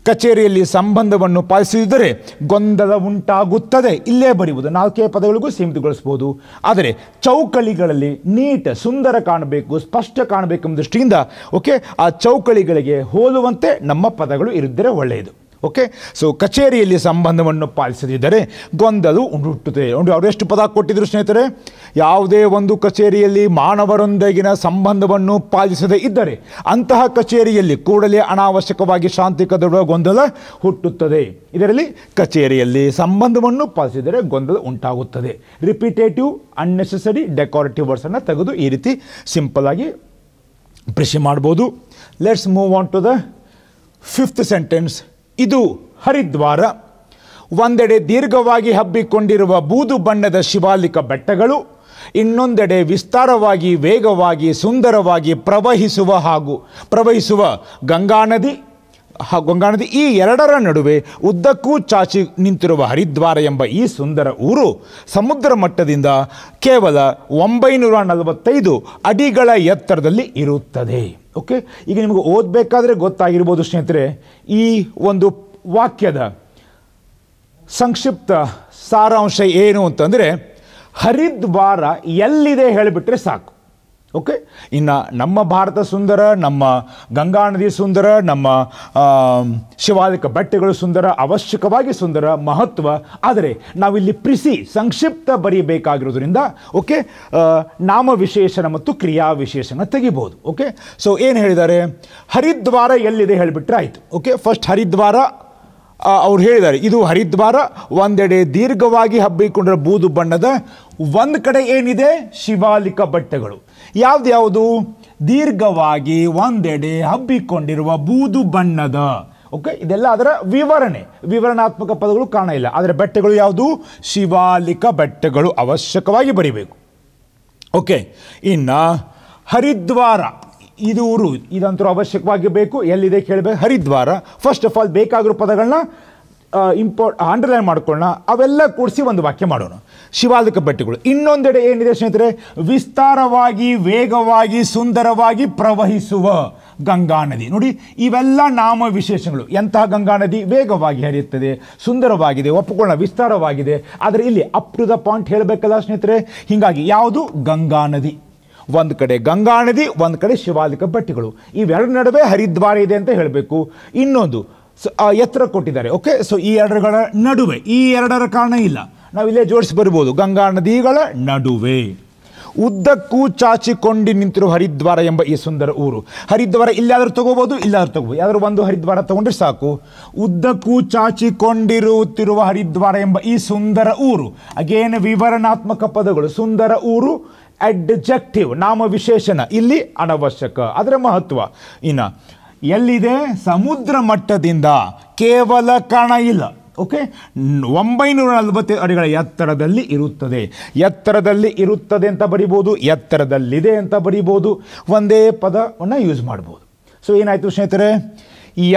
ಕಚೇರಿಯಲ್ಲಿ ಸಂಬಂಧವನ್ನು ಪಾಲಿಸಿದರೆ ಗೊಂದಲ ಉಂಟಾಗುತ್ತದೆ ಇಲ್ಲೇ ಬರೆಯುವುದು ನಾಲ್ಕೇ ಪದಗಳಿಗೂ ಸೀಮಿತಗೊಳಿಸ್ಬೋದು ಆದರೆ ಚೌಕಳಿಗಳಲ್ಲಿ ನೀಟ್ ಸುಂದರ ಕಾಣಬೇಕು ಸ್ಪಷ್ಟ ಕಾಣಬೇಕು ಎಂಬ ದೃಷ್ಟಿಯಿಂದ ಓಕೆ ಆ ಚೌಕಳಿಗಳಿಗೆ ಹೋಲುವಂತೆ ನಮ್ಮ ಪದಗಳು ಇರಿದ್ದರೆ ಒಳ್ಳೆಯದು ಓಕೆ ಸೊ ಕಚೇರಿಯಲ್ಲಿ ಸಂಬಂಧವನ್ನು ಪಾಲಿಸದಿದ್ದರೆ ಗೊಂದಲು ಹುಟ್ಟುತ್ತದೆ ನೋಡಿ ಎಷ್ಟು ಪದ ಕೊಟ್ಟಿದ್ರು ಸ್ನೇಹಿತರೆ ಯಾವುದೇ ಒಂದು ಕಚೇರಿಯಲ್ಲಿ ಮಾನವರೊಂದಿಗಿನ ಸಂಬಂಧವನ್ನು ಪಾಲಿಸದೇ ಇದ್ದರೆ ಅಂತಹ ಕಚೇರಿಯಲ್ಲಿ ಕೂಡಲೇ ಅನಾವಶ್ಯಕವಾಗಿ ಶಾಂತಿ ಕದಡುವ ಗೊಂದಲ ಹುಟ್ಟುತ್ತದೆ ಇದರಲ್ಲಿ ಕಚೇರಿಯಲ್ಲಿ ಸಂಬಂಧವನ್ನು ಪಾಲಿಸಿದರೆ ಗೊಂದಲ ಉಂಟಾಗುತ್ತದೆ ರಿಪಿಟೇಟಿವ್ ಅನ್ನೆಸೆಸರಿ ಡೆಕೋರೇಟಿವ್ ವರ್ಡ್ಸನ್ನು ತೆಗೆದು ಈ ರೀತಿ ಸಿಂಪಲಾಗಿ ಪ್ರಶ್ನೆ ಮಾಡ್ಬೋದು let's move on to the fifth sentence ಇದು ಹರಿದ್ವಾರ ಒಂದೆಡೆ ದೀರ್ಘವಾಗಿ ಹಬ್ಬಿಕೊಂಡಿರುವ ಬೂದು ಬಣ್ಣದ ಶಿವಾಲಿಕ ಬೆಟ್ಟಗಳು ಇನ್ನೊಂದೆಡೆ ವಿಸ್ತಾರವಾಗಿ ವೇಗವಾಗಿ ಸುಂದರವಾಗಿ ಪ್ರವಹಿಸುವ ಹಾಗೂ ಪ್ರವಹಿಸುವ ಗಂಗಾ ನದಿ ಗಂಗಾ ನದಿ ಈ ಎರಡರ ನಡುವೆ ಉದ್ದಕ್ಕೂ ಚಾಚಿ ನಿಂತಿರುವ ಹರಿದ್ವಾರ ಎಂಬ ಈ ಸುಂದರ ಊರು ಸಮುದ್ರ ಮಟ್ಟದಿಂದ ಕೇವಲ ಒಂಬೈನೂರ ನಲವತ್ತೈದು ಅಡಿಗಳ ಎತ್ತರದಲ್ಲಿ ಇರುತ್ತದೆ ಓಕೆ ಈಗ ನಿಮಗೆ ಓದಬೇಕಾದ್ರೆ ಗೊತ್ತಾಗಿರ್ಬೋದು ಸ್ನೇಹಿತರೆ ಈ ಒಂದು ವಾಕ್ಯದ ಸಂಕ್ಷಿಪ್ತ ಸಾರಾಂಶ ಏನು ಅಂತಂದರೆ ಹರಿದ್ವಾರ ಎಲ್ಲಿದೆ ಹೇಳಿಬಿಟ್ರೆ ಸಾಕು ಓಕೆ ಇನ್ನು ನಮ್ಮ ಭಾರತ ಸುಂದರ ನಮ್ಮ ಗಂಗಾ ನದಿ ಸುಂದರ ನಮ್ಮ ಶಿವಾಲಿಕ ಬಟ್ಟೆಗಳು ಸುಂದರ ಅವಶ್ಯಕವಾಗಿ ಸುಂದರ ಮಹತ್ವ ಆದರೆ ನಾವಿಲ್ಲಿ ಪ್ರಿಸಿ ಸಂಕ್ಷಿಪ್ತ ಬರೀಬೇಕಾಗಿರೋದ್ರಿಂದ ಓಕೆ ನಾಮ ವಿಶೇಷಣ ಮತ್ತು ಕ್ರಿಯಾ ವಿಶೇಷಣ ತೆಗಿಬೋದು ಓಕೆ ಸೊ ಏನು ಹೇಳಿದ್ದಾರೆ ಹರಿದ್ವಾರ ಎಲ್ಲಿದೆ ಹೇಳಿಬಿಟ್ರೆ ಆಯಿತು ಓಕೆ ಫಸ್ಟ್ ಹರಿದ್ವಾರ ಅವ್ರು ಹೇಳಿದ್ದಾರೆ ಇದು ಹರಿದ್ವಾರ ಒಂದೆಡೆ ದೀರ್ಘವಾಗಿ ಹಬ್ಬಿಕೊಂಡಿರುವ ಬೂದು ಬಣ್ಣದ ಒಂದು ಕಡೆ ಏನಿದೆ ಶಿವಾಲಿಕ ಬಟ್ಟೆಗಳು ಯಾವ್ದ್ಯಾವುದು ದೀರ್ಘವಾಗಿ ಒಂದೆಡೆ ಹಬ್ಬಿಕೊಂಡಿರುವ ಬೂದು ಬಣ್ಣದ ಓಕೆ ಇದೆಲ್ಲ ಅದರ ವಿವರಣೆ ವಿವರಣಾತ್ಮಕ ಪದಗಳು ಕಾಣ ಇಲ್ಲ ಅದರ ಬೆಟ್ಟಗಳು ಯಾವುದು ಶಿವಾಲಿಕ ಬೆಟ್ಟಗಳು ಅವಶ್ಯಕವಾಗಿ ಬರೀಬೇಕು ಓಕೆ ಇನ್ನು ಹರಿದ್ವಾರ ಇದು ಊರು ಇದಂತೂ ಅವಶ್ಯಕವಾಗಿ ಬೇಕು ಎಲ್ಲಿದೆ ಕೇಳಬೇಕು ಹರಿದ್ವಾರ ಫಸ್ಟ್ ಆಫ್ ಆಲ್ ಬೇಕಾಗಿರೋ ಪದಗಳನ್ನ ಇಂಪಾರ್ಟ್ ಅಂಡರ್ಲೈನ್ ಮಾಡ್ಕೊಳ್ಳೋಣ ಅವೆಲ್ಲ ಕೂಡಿಸಿ ಒಂದು ವಾಕ್ಯ ಮಾಡೋಣ ಶಿವಾಲಕ ಬಟ್ಟೆಗಳು ಇನ್ನೊಂದೆಡೆ ಏನಿದೆ ಸ್ನೇಹಿತರೆ ವಿಸ್ತಾರವಾಗಿ ವೇಗವಾಗಿ ಸುಂದರವಾಗಿ ಪ್ರವಹಿಸುವ ಗಂಗಾ ನದಿ ನೋಡಿ ಇವೆಲ್ಲ ನಾಮ ವಿಶೇಷಗಳು ಎಂತಹ ಗಂಗಾ ನದಿ ವೇಗವಾಗಿ ಹರಿಯುತ್ತದೆ ಸುಂದರವಾಗಿದೆ ಒಪ್ಪಿಕೊಳ್ಳೋಣ ವಿಸ್ತಾರವಾಗಿದೆ ಆದರೆ ಇಲ್ಲಿ ಅಪ್ ಟು ದ ಪಾಯಿಂಟ್ ಹೇಳಬೇಕಲ್ಲ ಸ್ನೇಹಿತರೆ ಹೀಗಾಗಿ ಯಾವುದು ಗಂಗಾ ನದಿ ಒಂದು ಕಡೆ ಗಂಗಾ ನದಿ ಒಂದು ಕಡೆ ಶಿವಾಲಿಕ ಬಟ್ಟೆಗಳು ಇವೆರಡು ನಡುವೆ ಹರಿದ್ವಾರ ಇದೆ ಅಂತ ಹೇಳಬೇಕು ಇನ್ನೊಂದು ಎತ್ತರ ಕೊಟ್ಟಿದ್ದಾರೆ ಓಕೆ ಸೊ ಈ ಎರಡುಗಳ ನಡುವೆ ಈ ಎರಡರ ಕಾರಣ ಇಲ್ಲ ನಾವು ಇಲ್ಲೇ ಜೋಡಿಸಿ ಬರ್ಬೋದು ಗಂಗಾ ನದಿಗಳ ನಡುವೆ ಉದ್ದಕ್ಕೂ ಚಾಚಿಕೊಂಡು ನಿಂತಿರುವ ಹರಿದ್ವಾರ ಎಂಬ ಈ ಸುಂದರ ಊರು ಹರಿದ್ವಾರ ಇಲ್ಲಾದರೂ ತಗೋಬೋದು ಇಲ್ಲಾದರೂ ತಗೋಬೋದು ಯಾವ್ದಾದ್ರು ಒಂದು ಹರಿದ್ವಾರ ತಗೊಂಡ್ರೆ ಸಾಕು ಉದ್ದಕ್ಕೂ ಚಾಚಿಕೊಂಡಿರುತ್ತಿರುವ ಹರಿದ್ವಾರ ಎಂಬ ಈ ಸುಂದರ ಊರು ಅಗೇನ್ ವಿವರಣಾತ್ಮಕ ಪದಗಳು ಸುಂದರ ಊರು ಅಡ್ಜೆಕ್ಟಿವ್ ನಾಮ ವಿಶೇಷಣ ಇಲ್ಲಿ ಅನವಶ್ಯಕ ಅದರ ಮಹತ್ವ ಇನ್ನು ಎಲ್ಲಿದೆ ಸಮುದ್ರ ಮಟ್ಟದಿಂದ ಕೇವಲ ಕಣ ಇಲ್ಲ ಓಕೆ ಒಂಬೈನೂರ ನಲವತ್ತೈದು ಅಡಿಗಳ ಎತ್ತರದಲ್ಲಿ ಇರುತ್ತದೆ ಎತ್ತರದಲ್ಲಿ ಇರುತ್ತದೆ ಅಂತ ಬರಿಬೋದು ಎತ್ತರದಲ್ಲಿದೆ ಅಂತ ಬರಿಬೋದು ಒಂದೇ ಪದವನ್ನು ಯೂಸ್ ಮಾಡ್ಬೋದು ಸೊ ಏನಾಯಿತು ಸ್ನೇಹಿತರೆ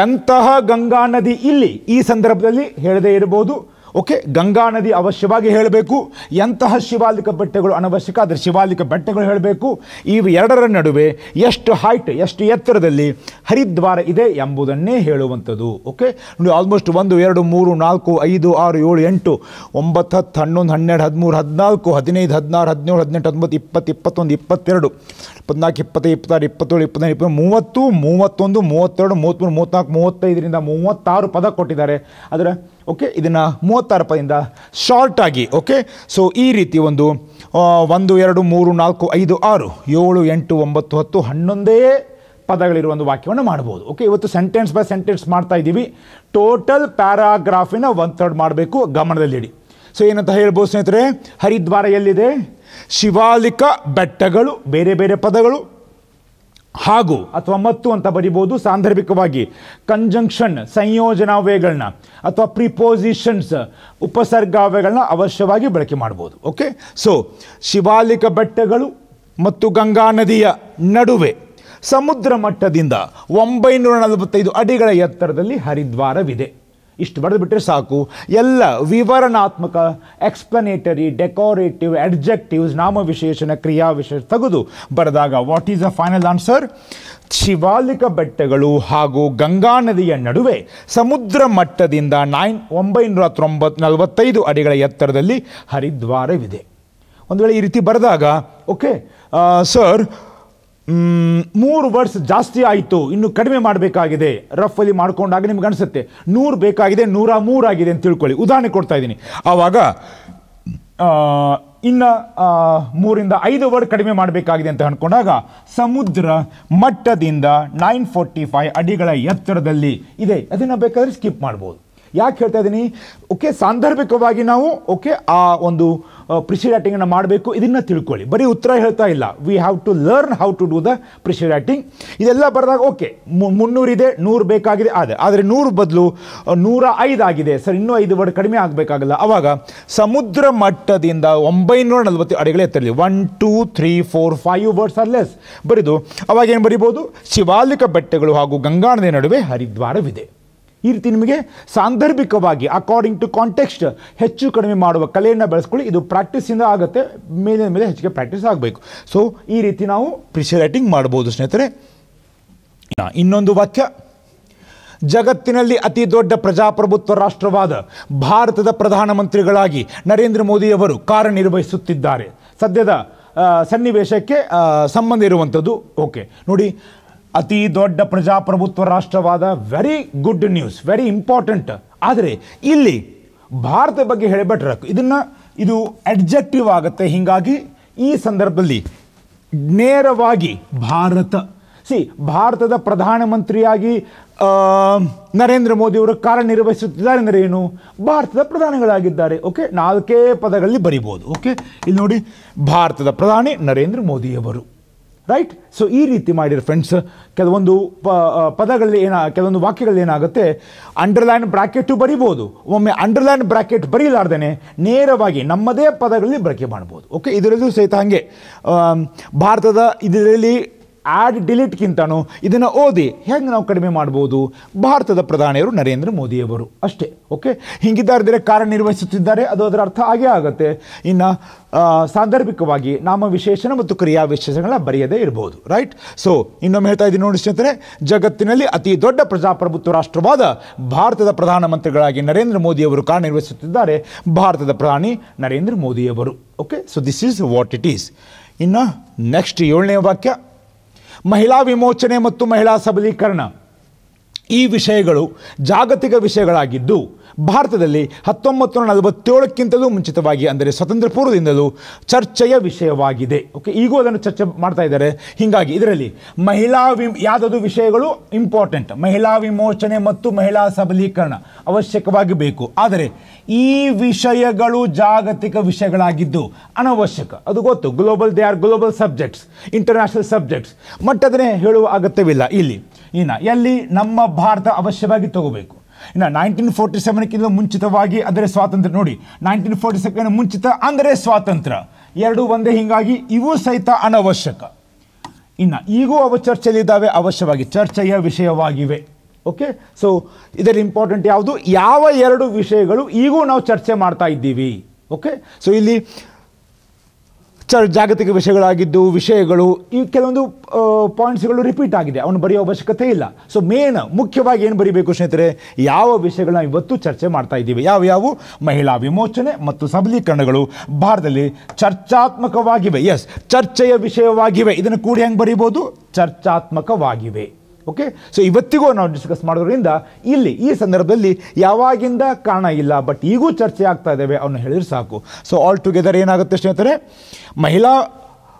ಎಂತಹ ಗಂಗಾ ನದಿ ಇಲ್ಲಿ ಈ ಸಂದರ್ಭದಲ್ಲಿ ಹೇಳದೇ ಇರ್ಬೋದು ಓಕೆ ಗಂಗಾ ನದಿ ಅವಶ್ಯವಾಗಿ ಹೇಳಬೇಕು ಎಂತಹ ಶಿವಾಲಿಕ ಬೆಟ್ಟಗಳು ಅನವಶ್ಯಕ ಆದರೆ ಶಿವಾಲಿಕ ಬೆಟ್ಟಗಳು ಹೇಳಬೇಕು ಇವು ಎರಡರ ನಡುವೆ ಎಷ್ಟು ಹೈಟ್ ಎಷ್ಟು ಎತ್ತರದಲ್ಲಿ ಹರಿದ್ವಾರ ಇದೆ ಎಂಬುದನ್ನೇ ಹೇಳುವಂಥದ್ದು ಓಕೆ ನೋಡಿ ಆಲ್ಮೋಸ್ಟ್ ಒಂದು ಎರಡು ಮೂರು ನಾಲ್ಕು ಐದು ಆರು ಏಳು ಎಂಟು ಒಂಬತ್ತು ಹತ್ತು ಹನ್ನೊಂದು ಹನ್ನೆರಡು ಹದಿಮೂರು ಹದಿನಾಲ್ಕು ಹದಿನೈದು ಹದಿನಾರು ಹದಿನೇಳು ಹದಿನೆಂಟು ಹದಿಮೂವತ್ತು ಇಪ್ಪತ್ತು ಇಪ್ಪತ್ತೊಂದು ಇಪ್ಪತ್ತೆರಡು ಇಪ್ಪತ್ನಾಲ್ಕು ಇಪ್ಪತ್ತೈದು ಇಪ್ಪತ್ತಾರು ಇಪ್ಪತ್ತೇಳು ಇಪ್ಪತ್ತೈದು ಇಪ್ಪತ್ತು ಮೂವತ್ತು ಮೂವತ್ತೊಂದು ಮೂವತ್ತೆರಡು ಮೂವತ್ತ್ಮೂರು ಮೂವತ್ತ್ನಾಲ್ಕು ಮೂವತ್ತೈದರಿಂದ ಮೂವತ್ತಾರು ಪದ ಕೊಟ್ಟಿದ್ದಾರೆ ಆದರೆ ಓಕೆ ಇದನ್ನು ಮೂವತ್ತಾರು ರೂಪಾಯಿಂದ ಶಾರ್ಟಾಗಿ ಓಕೆ ಸೊ ಈ ರೀತಿ ಒಂದು ಒಂದು ಎರಡು ಮೂರು ನಾಲ್ಕು ಐದು ಆರು ಏಳು ಎಂಟು ಒಂಬತ್ತು ಹತ್ತು ಹನ್ನೊಂದೇ ಪದಗಳಿರುವ ಒಂದು ವಾಕ್ಯವನ್ನು ಮಾಡ್ಬೋದು ಓಕೆ ಇವತ್ತು ಸೆಂಟೆನ್ಸ್ ಬೈ ಸೆಂಟೆನ್ಸ್ ಮಾಡ್ತಾ ಇದ್ದೀವಿ ಟೋಟಲ್ ಪ್ಯಾರಾಗ್ರಾಫಿನ ಒನ್ ಥರ್ಡ್ ಮಾಡಬೇಕು ಗಮನದಲ್ಲಿಡಿ ಸೊ ಏನಂತ ಹೇಳ್ಬೋದು ಸ್ನೇಹಿತರೆ ಹರಿದ್ವಾರ ಎಲ್ಲಿದೆ ಶಿವಾಲಿಕ ಬೆಟ್ಟಗಳು ಬೇರೆ ಬೇರೆ ಪದಗಳು ಹಾಗೂ ಅಥವಾ ಮತ್ತು ಅಂತ ಬರಿಬೋದು ಸಾಂದರ್ಭಿಕವಾಗಿ ಕಂಜಂಕ್ಷನ್ ಸಂಯೋಜನಾವ್ಯಯಗಳನ್ನ ಅಥವಾ ಪ್ರಿಪೋಸಿಷನ್ಸ್ ಉಪಸರ್ಗಾವ್ಯಗಳನ್ನ ಅವಶ್ಯವಾಗಿ ಬಳಕೆ ಮಾಡ್ಬೋದು ಓಕೆ ಸೊ ಶಿವಾಲಿಕ ಬೆಟ್ಟಗಳು ಮತ್ತು ಗಂಗಾ ನದಿಯ ನಡುವೆ ಸಮುದ್ರ ಮಟ್ಟದಿಂದ ಒಂಬೈನೂರ ನಲವತ್ತೈದು ಅಡಿಗಳ ಎತ್ತರದಲ್ಲಿ ಹರಿದ್ವಾರವಿದೆ ಇಷ್ಟು ಬಿಟ್ಟರೆ ಸಾಕು ಎಲ್ಲ ವಿವರಣಾತ್ಮಕ ಎಕ್ಸ್ಪ್ಲನೇಟರಿ ಡೆಕೋರೇಟಿವ್ ಅಡ್ಜೆಕ್ಟಿವ್ಸ್ ನಾಮವಿಶೇಷಣ ಕ್ರಿಯಾವಿಶೇಷ ತೆಗೆದು ಬರೆದಾಗ what is a final answer Shivalik ಬೆಟ್ಟಗಳು ಹಾಗೂ ಗಂಗಾ ನದಿಯ ನಡುವೆ ಸಮುದ್ರ ಮಟ್ಟದಿಂದ ನೈನ್ ಒಂಬೈನೂರ ತೊಂಬತ್ ನಲವತ್ತೈದು ಅಡಿಗಳ ಎತ್ತರದಲ್ಲಿ ಹರಿದ್ವಾರವಿದೆ ಒಂದು ವೇಳೆ ಈ ರೀತಿ ಬರೆದಾಗ ಓಕೆ ಸರ್ ಮೂರು ವರ್ಡ್ಸ್ ಜಾಸ್ತಿ ಆಯಿತು ಇನ್ನು ಕಡಿಮೆ ಮಾಡಬೇಕಾಗಿದೆ ರಫಲ್ಲಿ ಮಾಡ್ಕೊಂಡಾಗ ನಿಮ್ಗೆ ಅನಿಸುತ್ತೆ ನೂರು ಬೇಕಾಗಿದೆ ನೂರ ಮೂರಾಗಿದೆ ಅಂತ ತಿಳ್ಕೊಳ್ಳಿ ಉದಾಹರಣೆ ಕೊಡ್ತಾ ಇದ್ದೀನಿ ಆವಾಗ ಇನ್ನು ಮೂರಿಂದ ಐದು ವರ್ಡ್ ಕಡಿಮೆ ಮಾಡಬೇಕಾಗಿದೆ ಅಂತ ಅಂದ್ಕೊಂಡಾಗ ಸಮುದ್ರ ಮಟ್ಟದಿಂದ ನೈನ್ ಫೋರ್ಟಿ ಫೈವ್ ಅಡಿಗಳ ಎತ್ತರದಲ್ಲಿ ಇದೆ ಅದನ್ನು ಬೇಕಾದರೆ ಸ್ಕಿಪ್ ಮಾಡ್ಬೋದು ಯಾಕೆ ಹೇಳ್ತಾ ಇದ್ದೀನಿ ಓಕೆ ಸಾಂದರ್ಭಿಕವಾಗಿ ನಾವು ಓಕೆ ಆ ಒಂದು ಪ್ರಿಷಿ ರೈಟಿಂಗನ್ನು ಮಾಡಬೇಕು ಇದನ್ನು ತಿಳ್ಕೊಳ್ಳಿ ಬರೀ ಉತ್ತರ ಹೇಳ್ತಾ ಇಲ್ಲ we have to learn how to do the precis acting ಇದೆಲ್ಲ ಬರೆದಾಗ ಓಕೆ ಮುನ್ನೂರಿದೆ ನೂರು ಬೇಕಾಗಿದೆ ಅದೇ ಆದರೆ ನೂರು ಬದಲು ನೂರ ಐದಾಗಿದೆ ಆಗಿದೆ ಸರ್ ಇನ್ನೂ ಐದು ವರ್ಡ್ ಕಡಿಮೆ ಆಗಬೇಕಾಗಲ್ಲ ಆವಾಗ ಸಮುದ್ರ ಮಟ್ಟದಿಂದ ಒಂಬೈನೂರ ನಲವತ್ತು ಅಡಿಗಳು ಎತ್ತರಲಿ one two three four five words or less ಬರೆದು ಏನು ಬರಿಬೋದು ಶಿವಾಲಿಕ ಬೆಟ್ಟಗಳು ಹಾಗೂ ಗಂಗಾನದಿಯ ನಡುವೆ ಹರಿದ್ವಾರವಿದೆ ಈ ರೀತಿ ನಿಮಗೆ ಸಾಂದರ್ಭಿಕವಾಗಿ ಅಕಾರ್ಡಿಂಗ್ ಟು ಕಾಂಟೆಕ್ಸ್ಟ್ ಹೆಚ್ಚು ಕಡಿಮೆ ಮಾಡುವ ಕಲೆಯನ್ನು ಬೆಳೆಸ್ಕೊಳ್ಳಿ ಇದು ಪ್ರಾಕ್ಟೀಸಿಂದ ಆಗುತ್ತೆ ಮೇಲೆ ಮೇಲೆ ಹೆಚ್ಚಿಗೆ ಪ್ರಾಕ್ಟೀಸ್ ಆಗಬೇಕು ಸೊ ಈ ರೀತಿ ನಾವು ಪ್ರಿಷರ್ ರೈಟಿಂಗ್ ಮಾಡ್ಬೋದು ಸ್ನೇಹಿತರೆ ಇನ್ನೊಂದು ವಾಕ್ಯ ಜಗತ್ತಿನಲ್ಲಿ ಅತಿ ದೊಡ್ಡ ಪ್ರಜಾಪ್ರಭುತ್ವ ರಾಷ್ಟ್ರವಾದ ಭಾರತದ ಪ್ರಧಾನಮಂತ್ರಿಗಳಾಗಿ ನರೇಂದ್ರ ಮೋದಿಯವರು ಕಾರ್ಯನಿರ್ವಹಿಸುತ್ತಿದ್ದಾರೆ ಸದ್ಯದ ಸನ್ನಿವೇಶಕ್ಕೆ ಸಂಬಂಧ ಇರುವಂಥದ್ದು ಓಕೆ ನೋಡಿ ಅತಿ ದೊಡ್ಡ ಪ್ರಜಾಪ್ರಭುತ್ವ ರಾಷ್ಟ್ರವಾದ very good news very important ಆದರೆ ಇಲ್ಲಿ ಭಾರತ ಬಗ್ಗೆ ಹೇಳಿಬಿಟ್ರೆ ಇದನ್ನು ಇದು ಅಡ್ಜೆಕ್ಟಿವ್ ಆಗುತ್ತೆ ಹೀಗಾಗಿ ಈ ಸಂದರ್ಭದಲ್ಲಿ ನೇರವಾಗಿ ಭಾರತ ಸಿ ಭಾರತದ ಪ್ರಧಾನಮಂತ್ರಿಯಾಗಿ ನರೇಂದ್ರ ಮೋದಿಯವರು ಕಾರ್ಯನಿರ್ವಹಿಸುತ್ತಿದ್ದಾರೆ ಅಂದರೆ ಏನು ಭಾರತದ ಪ್ರಧಾನಿಗಳಾಗಿದ್ದಾರೆ ಓಕೆ ನಾಲ್ಕೇ ಪದಗಳಲ್ಲಿ ಬರಿಬೋದು ಓಕೆ ಇಲ್ಲಿ ನೋಡಿ ಭಾರತದ ಪ್ರಧಾನಿ ನರೇಂದ್ರ ಮೋದಿಯವರು ರೈಟ್ ಸೊ ಈ ರೀತಿ ಮಾಡಿರಿ ಫ್ರೆಂಡ್ಸ್ ಕೆಲವೊಂದು ಪ ಪದಗಳಲ್ಲಿ ಏನ ಕೆಲವೊಂದು ವಾಕ್ಯಗಳಲ್ಲಿ ಏನಾಗುತ್ತೆ ಅಂಡರ್ಲೈನ್ ಬ್ರಾಕೆಟು ಬರಿಬೋದು ಒಮ್ಮೆ ಅಂಡರ್ಲೈನ್ ಬ್ರಾಕೆಟ್ ಬರೀಲಾರ್ದೇ ನೇರವಾಗಿ ನಮ್ಮದೇ ಪದಗಳಲ್ಲಿ ಬಳಕೆ ಮಾಡ್ಬೋದು ಓಕೆ ಇದರಲ್ಲೂ ಸಹಿತ ಹಾಗೆ ಭಾರತದ ಇದರಲ್ಲಿ ಆ್ಯಡ್ ಡಿಲೀಟ್ಗಿಂತನೂ ಇದನ್ನು ಓದಿ ಹೆಂಗೆ ನಾವು ಕಡಿಮೆ ಮಾಡ್ಬೋದು ಭಾರತದ ಪ್ರಧಾನಿಯವರು ನರೇಂದ್ರ ಮೋದಿಯವರು ಅಷ್ಟೇ ಓಕೆ ಹಿಂಗಿದ್ದಾರೆ ಕಾರ್ಯನಿರ್ವಹಿಸುತ್ತಿದ್ದಾರೆ ಅದು ಅದರ ಅರ್ಥ ಹಾಗೇ ಆಗುತ್ತೆ ಇನ್ನು ಸಾಂದರ್ಭಿಕವಾಗಿ ನಾಮ ವಿಶೇಷಣ ಮತ್ತು ಕ್ರಿಯಾ ವಿಶೇಷಗಳ ಬರೆಯದೇ ಇರಬಹುದು ರೈಟ್ ಸೊ ಇನ್ನೊಮ್ಮೆ ಹೇಳ್ತಾ ಇದ್ದೀನಿ ನೋಡಿ ಸ್ನೇಹಿತರೆ ಜಗತ್ತಿನಲ್ಲಿ ಅತಿ ದೊಡ್ಡ ಪ್ರಜಾಪ್ರಭುತ್ವ ರಾಷ್ಟ್ರವಾದ ಭಾರತದ ಪ್ರಧಾನಮಂತ್ರಿಗಳಾಗಿ ನರೇಂದ್ರ ಮೋದಿಯವರು ಕಾರ್ಯನಿರ್ವಹಿಸುತ್ತಿದ್ದಾರೆ ಭಾರತದ ಪ್ರಧಾನಿ ನರೇಂದ್ರ ಮೋದಿಯವರು okay so this is what it is ಇನ್ನು ನೆಕ್ಸ್ಟ್ ಏಳನೇ ವಾಕ್ಯ महिला विमोचने महिला सबलीकरण ಈ ವಿಷಯಗಳು ಜಾಗತಿಕ ವಿಷಯಗಳಾಗಿದ್ದು ಭಾರತದಲ್ಲಿ ಹತ್ತೊಂಬತ್ತು ನೂರ ನಲವತ್ತೇಳಕ್ಕಿಂತಲೂ ಮುಂಚಿತವಾಗಿ ಅಂದರೆ ಸ್ವತಂತ್ರ ಪೂರ್ವದಿಂದಲೂ ಚರ್ಚೆಯ ವಿಷಯವಾಗಿದೆ ಓಕೆ ಈಗೂ ಅದನ್ನು ಚರ್ಚೆ ಮಾಡ್ತಾ ಇದ್ದಾರೆ ಹೀಗಾಗಿ ಇದರಲ್ಲಿ ಮಹಿಳಾ ವಿಮ್ ಯಾವುದಾದ್ರು ವಿಷಯಗಳು ಇಂಪಾರ್ಟೆಂಟ್ ಮಹಿಳಾ ವಿಮೋಚನೆ ಮತ್ತು ಮಹಿಳಾ ಸಬಲೀಕರಣ ಅವಶ್ಯಕವಾಗಿ ಬೇಕು ಆದರೆ ಈ ವಿಷಯಗಳು ಜಾಗತಿಕ ವಿಷಯಗಳಾಗಿದ್ದು ಅನವಶ್ಯಕ ಅದು ಗೊತ್ತು global they are global subjects international subjects ಮಟ್ಟದನ್ನೇ ಹೇಳುವ ಅಗತ್ಯವಿಲ್ಲ ಇಲ್ಲಿ ಇನ್ನು ಎಲ್ಲಿ ನಮ್ಮ ಭಾರತ ಅವಶ್ಯವಾಗಿ ತಗೋಬೇಕು ಇನ್ನು ನೈನ್ಟೀನ್ ಫೋರ್ಟಿ ಸೆವೆನ್ಕ್ಕಿಂತ ಮುಂಚಿತವಾಗಿ ಅದರ ಸ್ವಾತಂತ್ರ್ಯ ನೋಡಿ ನೈನ್ಟೀನ್ ಫೋರ್ಟಿ ಸೆವೆನ್ ಮುಂಚಿತ ಅಂದರೆ ಸ್ವಾತಂತ್ರ್ಯ ಎರಡು ಒಂದೇ ಹೀಗಾಗಿ ಇವು ಸಹಿತ ಅನವಶ್ಯಕ ಇನ್ನು ಈಗೂ ಅವು ಚರ್ಚೆಯಲ್ಲಿದ್ದಾವೆ ಅವಶ್ಯವಾಗಿ ಚರ್ಚೆಯ ವಿಷಯವಾಗಿವೆ ಓಕೆ ಸೊ ಇದರ ಇಂಪಾರ್ಟೆಂಟ್ ಯಾವುದು ಯಾವ ಎರಡು ವಿಷಯಗಳು ಈಗೂ ನಾವು ಚರ್ಚೆ ಮಾಡ್ತಾ ಇದ್ದೀವಿ ಓಕೆ ಸೊ ಇಲ್ಲಿ ಚರ್ ಜಾಗತಿಕ ವಿಷಯಗಳಾಗಿದ್ದು ವಿಷಯಗಳು ಈ ಕೆಲವೊಂದು ಪಾಯಿಂಟ್ಸ್ಗಳು ರಿಪೀಟ್ ಆಗಿದೆ ಅವನು ಬರೆಯೋ ಅವಶ್ಯಕತೆ ಇಲ್ಲ ಸೊ ಮೇನ್ ಮುಖ್ಯವಾಗಿ ಏನು ಬರೀಬೇಕು ಸ್ನೇಹಿತರೆ ಯಾವ ವಿಷಯಗಳನ್ನ ಇವತ್ತು ಚರ್ಚೆ ಮಾಡ್ತಾ ಇದ್ದೀವಿ ಯಾವ ಯಾವ ಮಹಿಳಾ ವಿಮೋಚನೆ ಮತ್ತು ಸಬಲೀಕರಣಗಳು ಭಾರತದಲ್ಲಿ ಚರ್ಚಾತ್ಮಕವಾಗಿವೆ ಎಸ್ ಚರ್ಚೆಯ ವಿಷಯವಾಗಿವೆ ಇದನ್ನು ಕೂಡಿ ಹೆಂಗೆ ಬರೀಬೋದು ಚರ್ಚಾತ್ಮಕವಾಗಿವೆ ಓಕೆ ಸೊ ಇವತ್ತಿಗೂ ನಾವು ಡಿಸ್ಕಸ್ ಮಾಡೋದ್ರಿಂದ ಇಲ್ಲಿ ಈ ಸಂದರ್ಭದಲ್ಲಿ ಯಾವಾಗಿಂದ ಕಾರಣ ಇಲ್ಲ ಬಟ್ ಈಗೂ ಚರ್ಚೆ ಆಗ್ತಾ ಇದ್ದಾವೆ ಅವನು ಹೇಳಿದ್ರೆ ಸಾಕು ಸೊ ಆಲ್ ಟುಗೆದರ್ ಏನಾಗುತ್ತೆ ಸ್ನೇಹಿತರೆ ಮಹಿಳಾ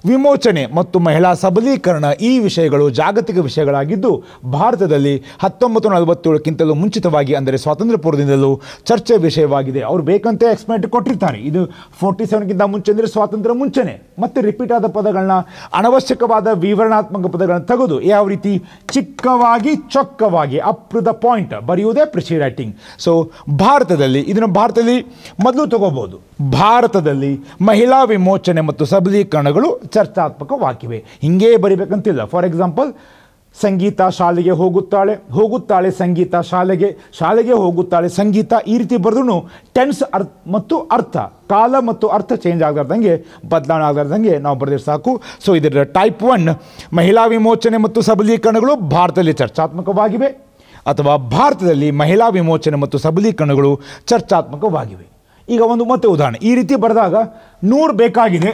ವಿಮೋಚನೆ ಮತ್ತು ಮಹಿಳಾ ಸಬಲೀಕರಣ ಈ ವಿಷಯಗಳು ಜಾಗತಿಕ ವಿಷಯಗಳಾಗಿದ್ದು ಭಾರತದಲ್ಲಿ ಹತ್ತೊಂಬತ್ತು ನಲವತ್ತೇಳಕ್ಕಿಂತಲೂ ಮುಂಚಿತವಾಗಿ ಅಂದರೆ ಸ್ವಾತಂತ್ರ್ಯ ಪೂರ್ವದಿಂದಲೂ ಚರ್ಚೆ ವಿಷಯವಾಗಿದೆ ಅವರು ಬೇಕಂತೆ ಎಕ್ಸ್ಪ್ಲೇಟ್ ಕೊಟ್ಟಿರ್ತಾರೆ ಇದು ಫೋರ್ಟಿ ಸೆವೆನ್ಗಿಂತ ಮುಂಚೆ ಅಂದರೆ ಸ್ವಾತಂತ್ರ್ಯ ಮುಂಚೆನೆ ಮತ್ತೆ ರಿಪೀಟ್ ಆದ ಪದಗಳನ್ನ ಅನವಶ್ಯಕವಾದ ವಿವರಣಾತ್ಮಕ ಪದಗಳನ್ನು ತೆಗೆದು ಯಾವ ರೀತಿ ಚಿಕ್ಕವಾಗಿ ಚೊಕ್ಕವಾಗಿ ಅಪ್ ಟು ದ ಪಾಯಿಂಟ್ ಬರೆಯುವುದೇ ಪ್ರಿಸಿ ರೈಟಿಂಗ್ ಸೊ ಭಾರತದಲ್ಲಿ ಇದನ್ನು ಭಾರತದಲ್ಲಿ ಮೊದಲು ತಗೋಬಹುದು ಭಾರತದಲ್ಲಿ ಮಹಿಳಾ ವಿಮೋಚನೆ ಮತ್ತು ಸಬಲೀಕರಣಗಳು ಚರ್ಚಾತ್ಮಕವಾಗಿವೆ ಹಿಂಗೇ ಬರಿಬೇಕಂತಿಲ್ಲ ಫಾರ್ ಎಕ್ಸಾಂಪಲ್ ಸಂಗೀತ ಶಾಲೆಗೆ ಹೋಗುತ್ತಾಳೆ ಹೋಗುತ್ತಾಳೆ ಸಂಗೀತ ಶಾಲೆಗೆ ಶಾಲೆಗೆ ಹೋಗುತ್ತಾಳೆ ಸಂಗೀತ ಈ ರೀತಿ ಬರೆದ್ರೂ ಟೆನ್ಸ್ ಅರ್ಥ ಮತ್ತು ಅರ್ಥ ಕಾಲ ಮತ್ತು ಅರ್ಥ ಚೇಂಜ್ ಆಗಲಾರ್ದಂಗೆ ಬದಲಾವಣೆ ಆಗಲಾರ್ದಂಗೆ ನಾವು ಬರೆದಿರೋ ಸಾಕು ಸೊ ಇದರ ಟೈಪ್ ಒನ್ ಮಹಿಳಾ ವಿಮೋಚನೆ ಮತ್ತು ಸಬಲೀಕರಣಗಳು ಭಾರತದಲ್ಲಿ ಚರ್ಚಾತ್ಮಕವಾಗಿವೆ ಅಥವಾ ಭಾರತದಲ್ಲಿ ಮಹಿಳಾ ವಿಮೋಚನೆ ಮತ್ತು ಸಬಲೀಕರಣಗಳು ಚರ್ಚಾತ್ಮಕವಾಗಿವೆ ಈಗ ಒಂದು ಮತ್ತೆ ಉದಾಹರಣೆ ಈ ರೀತಿ ಬರೆದಾಗ ನೂರು ಬೇಕಾಗಿದೆ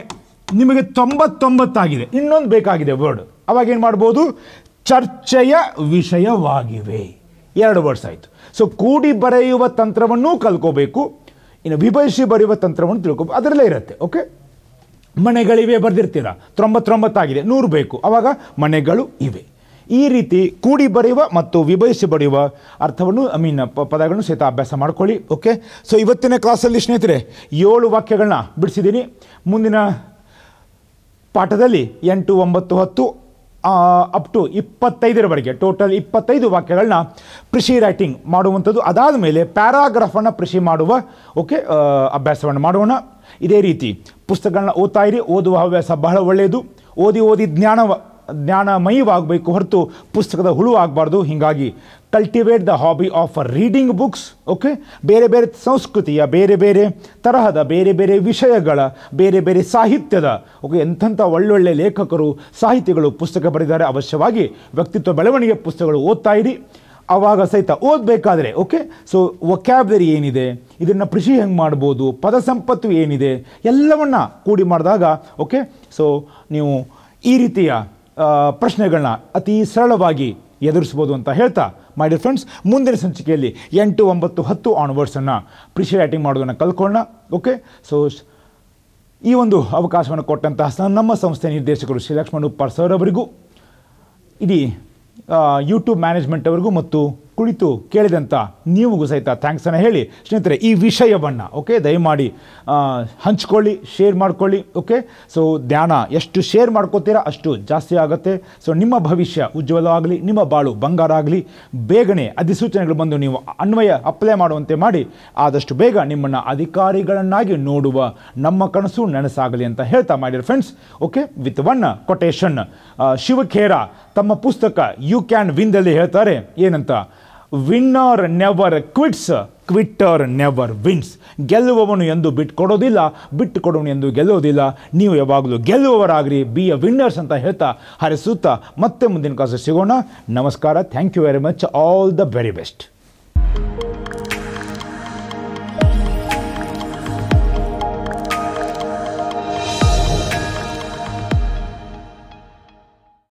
ನಿಮಗೆ ತೊಂಬತ್ತೊಂಬತ್ತಾಗಿದೆ ಇನ್ನೊಂದು ಬೇಕಾಗಿದೆ ವರ್ಡ್ ಅವಾಗ ಏನು ಮಾಡ್ಬೋದು ಚರ್ಚೆಯ ವಿಷಯವಾಗಿವೆ ಎರಡು ವರ್ಡ್ಸ್ ಆಯಿತು ಸೊ ಕೂಡಿ ಬರೆಯುವ ತಂತ್ರವನ್ನೂ ಕಲ್ಕೋಬೇಕು ಇನ್ನು ವಿಭಜಿಸಿ ಬರೆಯುವ ತಂತ್ರವನ್ನು ತಿಳ್ಕೋಬೇಕು ಅದರಲ್ಲೇ ಇರುತ್ತೆ ಓಕೆ ಮನೆಗಳಿವೆ ಬರೆದಿರ್ತೀರ ತೊಂಬತ್ತೊಂಬತ್ತಾಗಿದೆ ನೂರು ಬೇಕು ಅವಾಗ ಮನೆಗಳು ಇವೆ ಈ ರೀತಿ ಕೂಡಿ ಬರೆಯುವ ಮತ್ತು ವಿಭಜಿಸಿ ಬರೆಯುವ ಅರ್ಥವನ್ನು ಐ ಮೀನ್ ಪದಗಳನ್ನು ಸಹಿತ ಅಭ್ಯಾಸ ಮಾಡ್ಕೊಳ್ಳಿ ಓಕೆ ಸೊ ಇವತ್ತಿನ ಕ್ಲಾಸಲ್ಲಿ ಸ್ನೇಹಿತರೆ ಏಳು ವಾಕ್ಯಗಳನ್ನ ಬಿಡಿಸಿದ್ದೀನಿ ಮುಂದಿನ ಪಾಠದಲ್ಲಿ ಎಂಟು ಒಂಬತ್ತು ಹತ್ತು ಅಪ್ ಟು ಇಪ್ಪತ್ತೈದರವರೆಗೆ ಟೋಟಲ್ ಇಪ್ಪತ್ತೈದು ವಾಕ್ಯಗಳನ್ನ ಕೃಷಿ ರೈಟಿಂಗ್ ಮಾಡುವಂಥದ್ದು ಅದಾದ ಮೇಲೆ ಪ್ಯಾರಾಗ್ರಾಫನ್ನು ಕೃಷಿ ಮಾಡುವ ಓಕೆ ಅಭ್ಯಾಸವನ್ನು ಮಾಡೋಣ ಇದೇ ರೀತಿ ಪುಸ್ತಕಗಳನ್ನ ಓದ್ತಾ ಇರಿ ಓದುವ ಹವ್ಯಾಸ ಬಹಳ ಒಳ್ಳೆಯದು ಓದಿ ಓದಿ ಜ್ಞಾನ ಜ್ಞಾನಮಯವಾಗಬೇಕು ಹೊರತು ಪುಸ್ತಕದ ಹುಳು ಆಗಬಾರ್ದು ಹೀಗಾಗಿ cultivate the hobby of reading books okay ಬೇರೆ ಬೇರೆ ಸಂಸ್ಕೃತಿಯ ಬೇರೆ ಬೇರೆ ತರಹದ ಬೇರೆ ಬೇರೆ ವಿಷಯಗಳ ಬೇರೆ ಬೇರೆ ಸಾಹಿತ್ಯದ ಓಕೆ ಎಂಥಂಥ ಒಳ್ಳೊಳ್ಳೆ ಲೇಖಕರು ಸಾಹಿತಿಗಳು ಪುಸ್ತಕ ಬರೆದಿದ್ದಾರೆ ಅವಶ್ಯವಾಗಿ ವ್ಯಕ್ತಿತ್ವ ಬೆಳವಣಿಗೆ ಪುಸ್ತಕಗಳು ಓದ್ತಾ ಇರಿ ಆವಾಗ ಸಹಿತ ಓದಬೇಕಾದ್ರೆ ಓಕೆ ಸೊ ವೊಕ್ಯಾಬ್ಲರಿ ಏನಿದೆ ಇದನ್ನು ಕೃಷಿ ಹೆಂಗೆ ಮಾಡ್ಬೋದು ಪದ ಸಂಪತ್ತು ಏನಿದೆ ಎಲ್ಲವನ್ನು ಕೂಡಿ ಮಾಡಿದಾಗ ಓಕೆ ಸೊ ನೀವು ಈ ರೀತಿಯ ಪ್ರಶ್ನೆಗಳನ್ನ ಅತಿ ಸರಳವಾಗಿ ಎದುರಿಸ್ಬೋದು ಅಂತ ಹೇಳ್ತಾ ಮೈ ಡಿಯರ್ ಫ್ರೆಂಡ್ಸ್ ಮುಂದಿನ ಸಂಚಿಕೆಯಲ್ಲಿ ಎಂಟು ಒಂಬತ್ತು ಹತ್ತು ಆನ್ವರ್ಡ್ಸನ್ನು ಪ್ರಿಷಿ ಮಾಡೋದನ್ನು ಕಲ್ತ್ಕೊಳ್ಳೋಣ ಓಕೆ ಸೊ ಈ ಒಂದು ಅವಕಾಶವನ್ನು ಕೊಟ್ಟಂತಹ ನಮ್ಮ ಸಂಸ್ಥೆ ನಿರ್ದೇಶಕರು ಶ್ರೀ ಲಕ್ಷ್ಮಣ್ ಉಪ್ಪಾರ್ ಸರ್ ಅವರಿಗೂ ಇಡೀ ಯೂಟ್ಯೂಬ್ ಮ್ಯಾನೇಜ್ಮೆಂಟ್ ಅವರಿಗೂ ಮತ್ತು ಕುಳಿತು ಕೇಳಿದಂಥ ನೀವುಗೂ ಸಹಿತ ಥ್ಯಾಂಕ್ಸನ್ನು ಹೇಳಿ ಸ್ನೇಹಿತರೆ ಈ ವಿಷಯವನ್ನು ಓಕೆ ದಯಮಾಡಿ ಹಂಚ್ಕೊಳ್ಳಿ ಶೇರ್ ಮಾಡ್ಕೊಳ್ಳಿ ಓಕೆ ಸೊ ಧ್ಯಾನ ಎಷ್ಟು ಶೇರ್ ಮಾಡ್ಕೋತೀರಾ ಅಷ್ಟು ಜಾಸ್ತಿ ಆಗುತ್ತೆ ಸೊ ನಿಮ್ಮ ಭವಿಷ್ಯ ಉಜ್ವಲವಾಗಲಿ ನಿಮ್ಮ ಬಾಳು ಬಂಗಾರ ಆಗಲಿ ಬೇಗನೆ ಅಧಿಸೂಚನೆಗಳು ಬಂದು ನೀವು ಅನ್ವಯ ಅಪ್ಲೈ ಮಾಡುವಂತೆ ಮಾಡಿ ಆದಷ್ಟು ಬೇಗ ನಿಮ್ಮನ್ನು ಅಧಿಕಾರಿಗಳನ್ನಾಗಿ ನೋಡುವ ನಮ್ಮ ಕನಸು ನನಸಾಗಲಿ ಅಂತ ಹೇಳ್ತಾ ಮಾಡಿರ friends okay with one quotation Shiv Khera ತಮ್ಮ ಪುಸ್ತಕ ಯು ಕ್ಯಾನ್ ವಿನ್ದಲ್ಲಿ ಹೇಳ್ತಾರೆ ಏನಂತ winner never quits quitter never wins ಗೆಲ್ಲುವವನು ಎಂದು ಬಿಟ್ಟು ಕೊಡೋದಿಲ್ಲ ಬಿಟ್ಟು ಕೊಡೋನು ಎಂದು ಗೆಲ್ಲೋದಿಲ್ಲ ನೀವು ಯಾವಾಗಲೂ ಗೆಲ್ಲುವವರಾಗ್ರಿ ಬಿ ಎ ವಿನ್ನರ್ಸ್ ಅಂತ ಹೇಳ್ತಾ ಹರಿಸುತ್ತಾ ಮತ್ತೆ ಮುಂದಿನ ಕಾಸು ಸಿಗೋಣ ನಮಸ್ಕಾರ thank you very much all the very best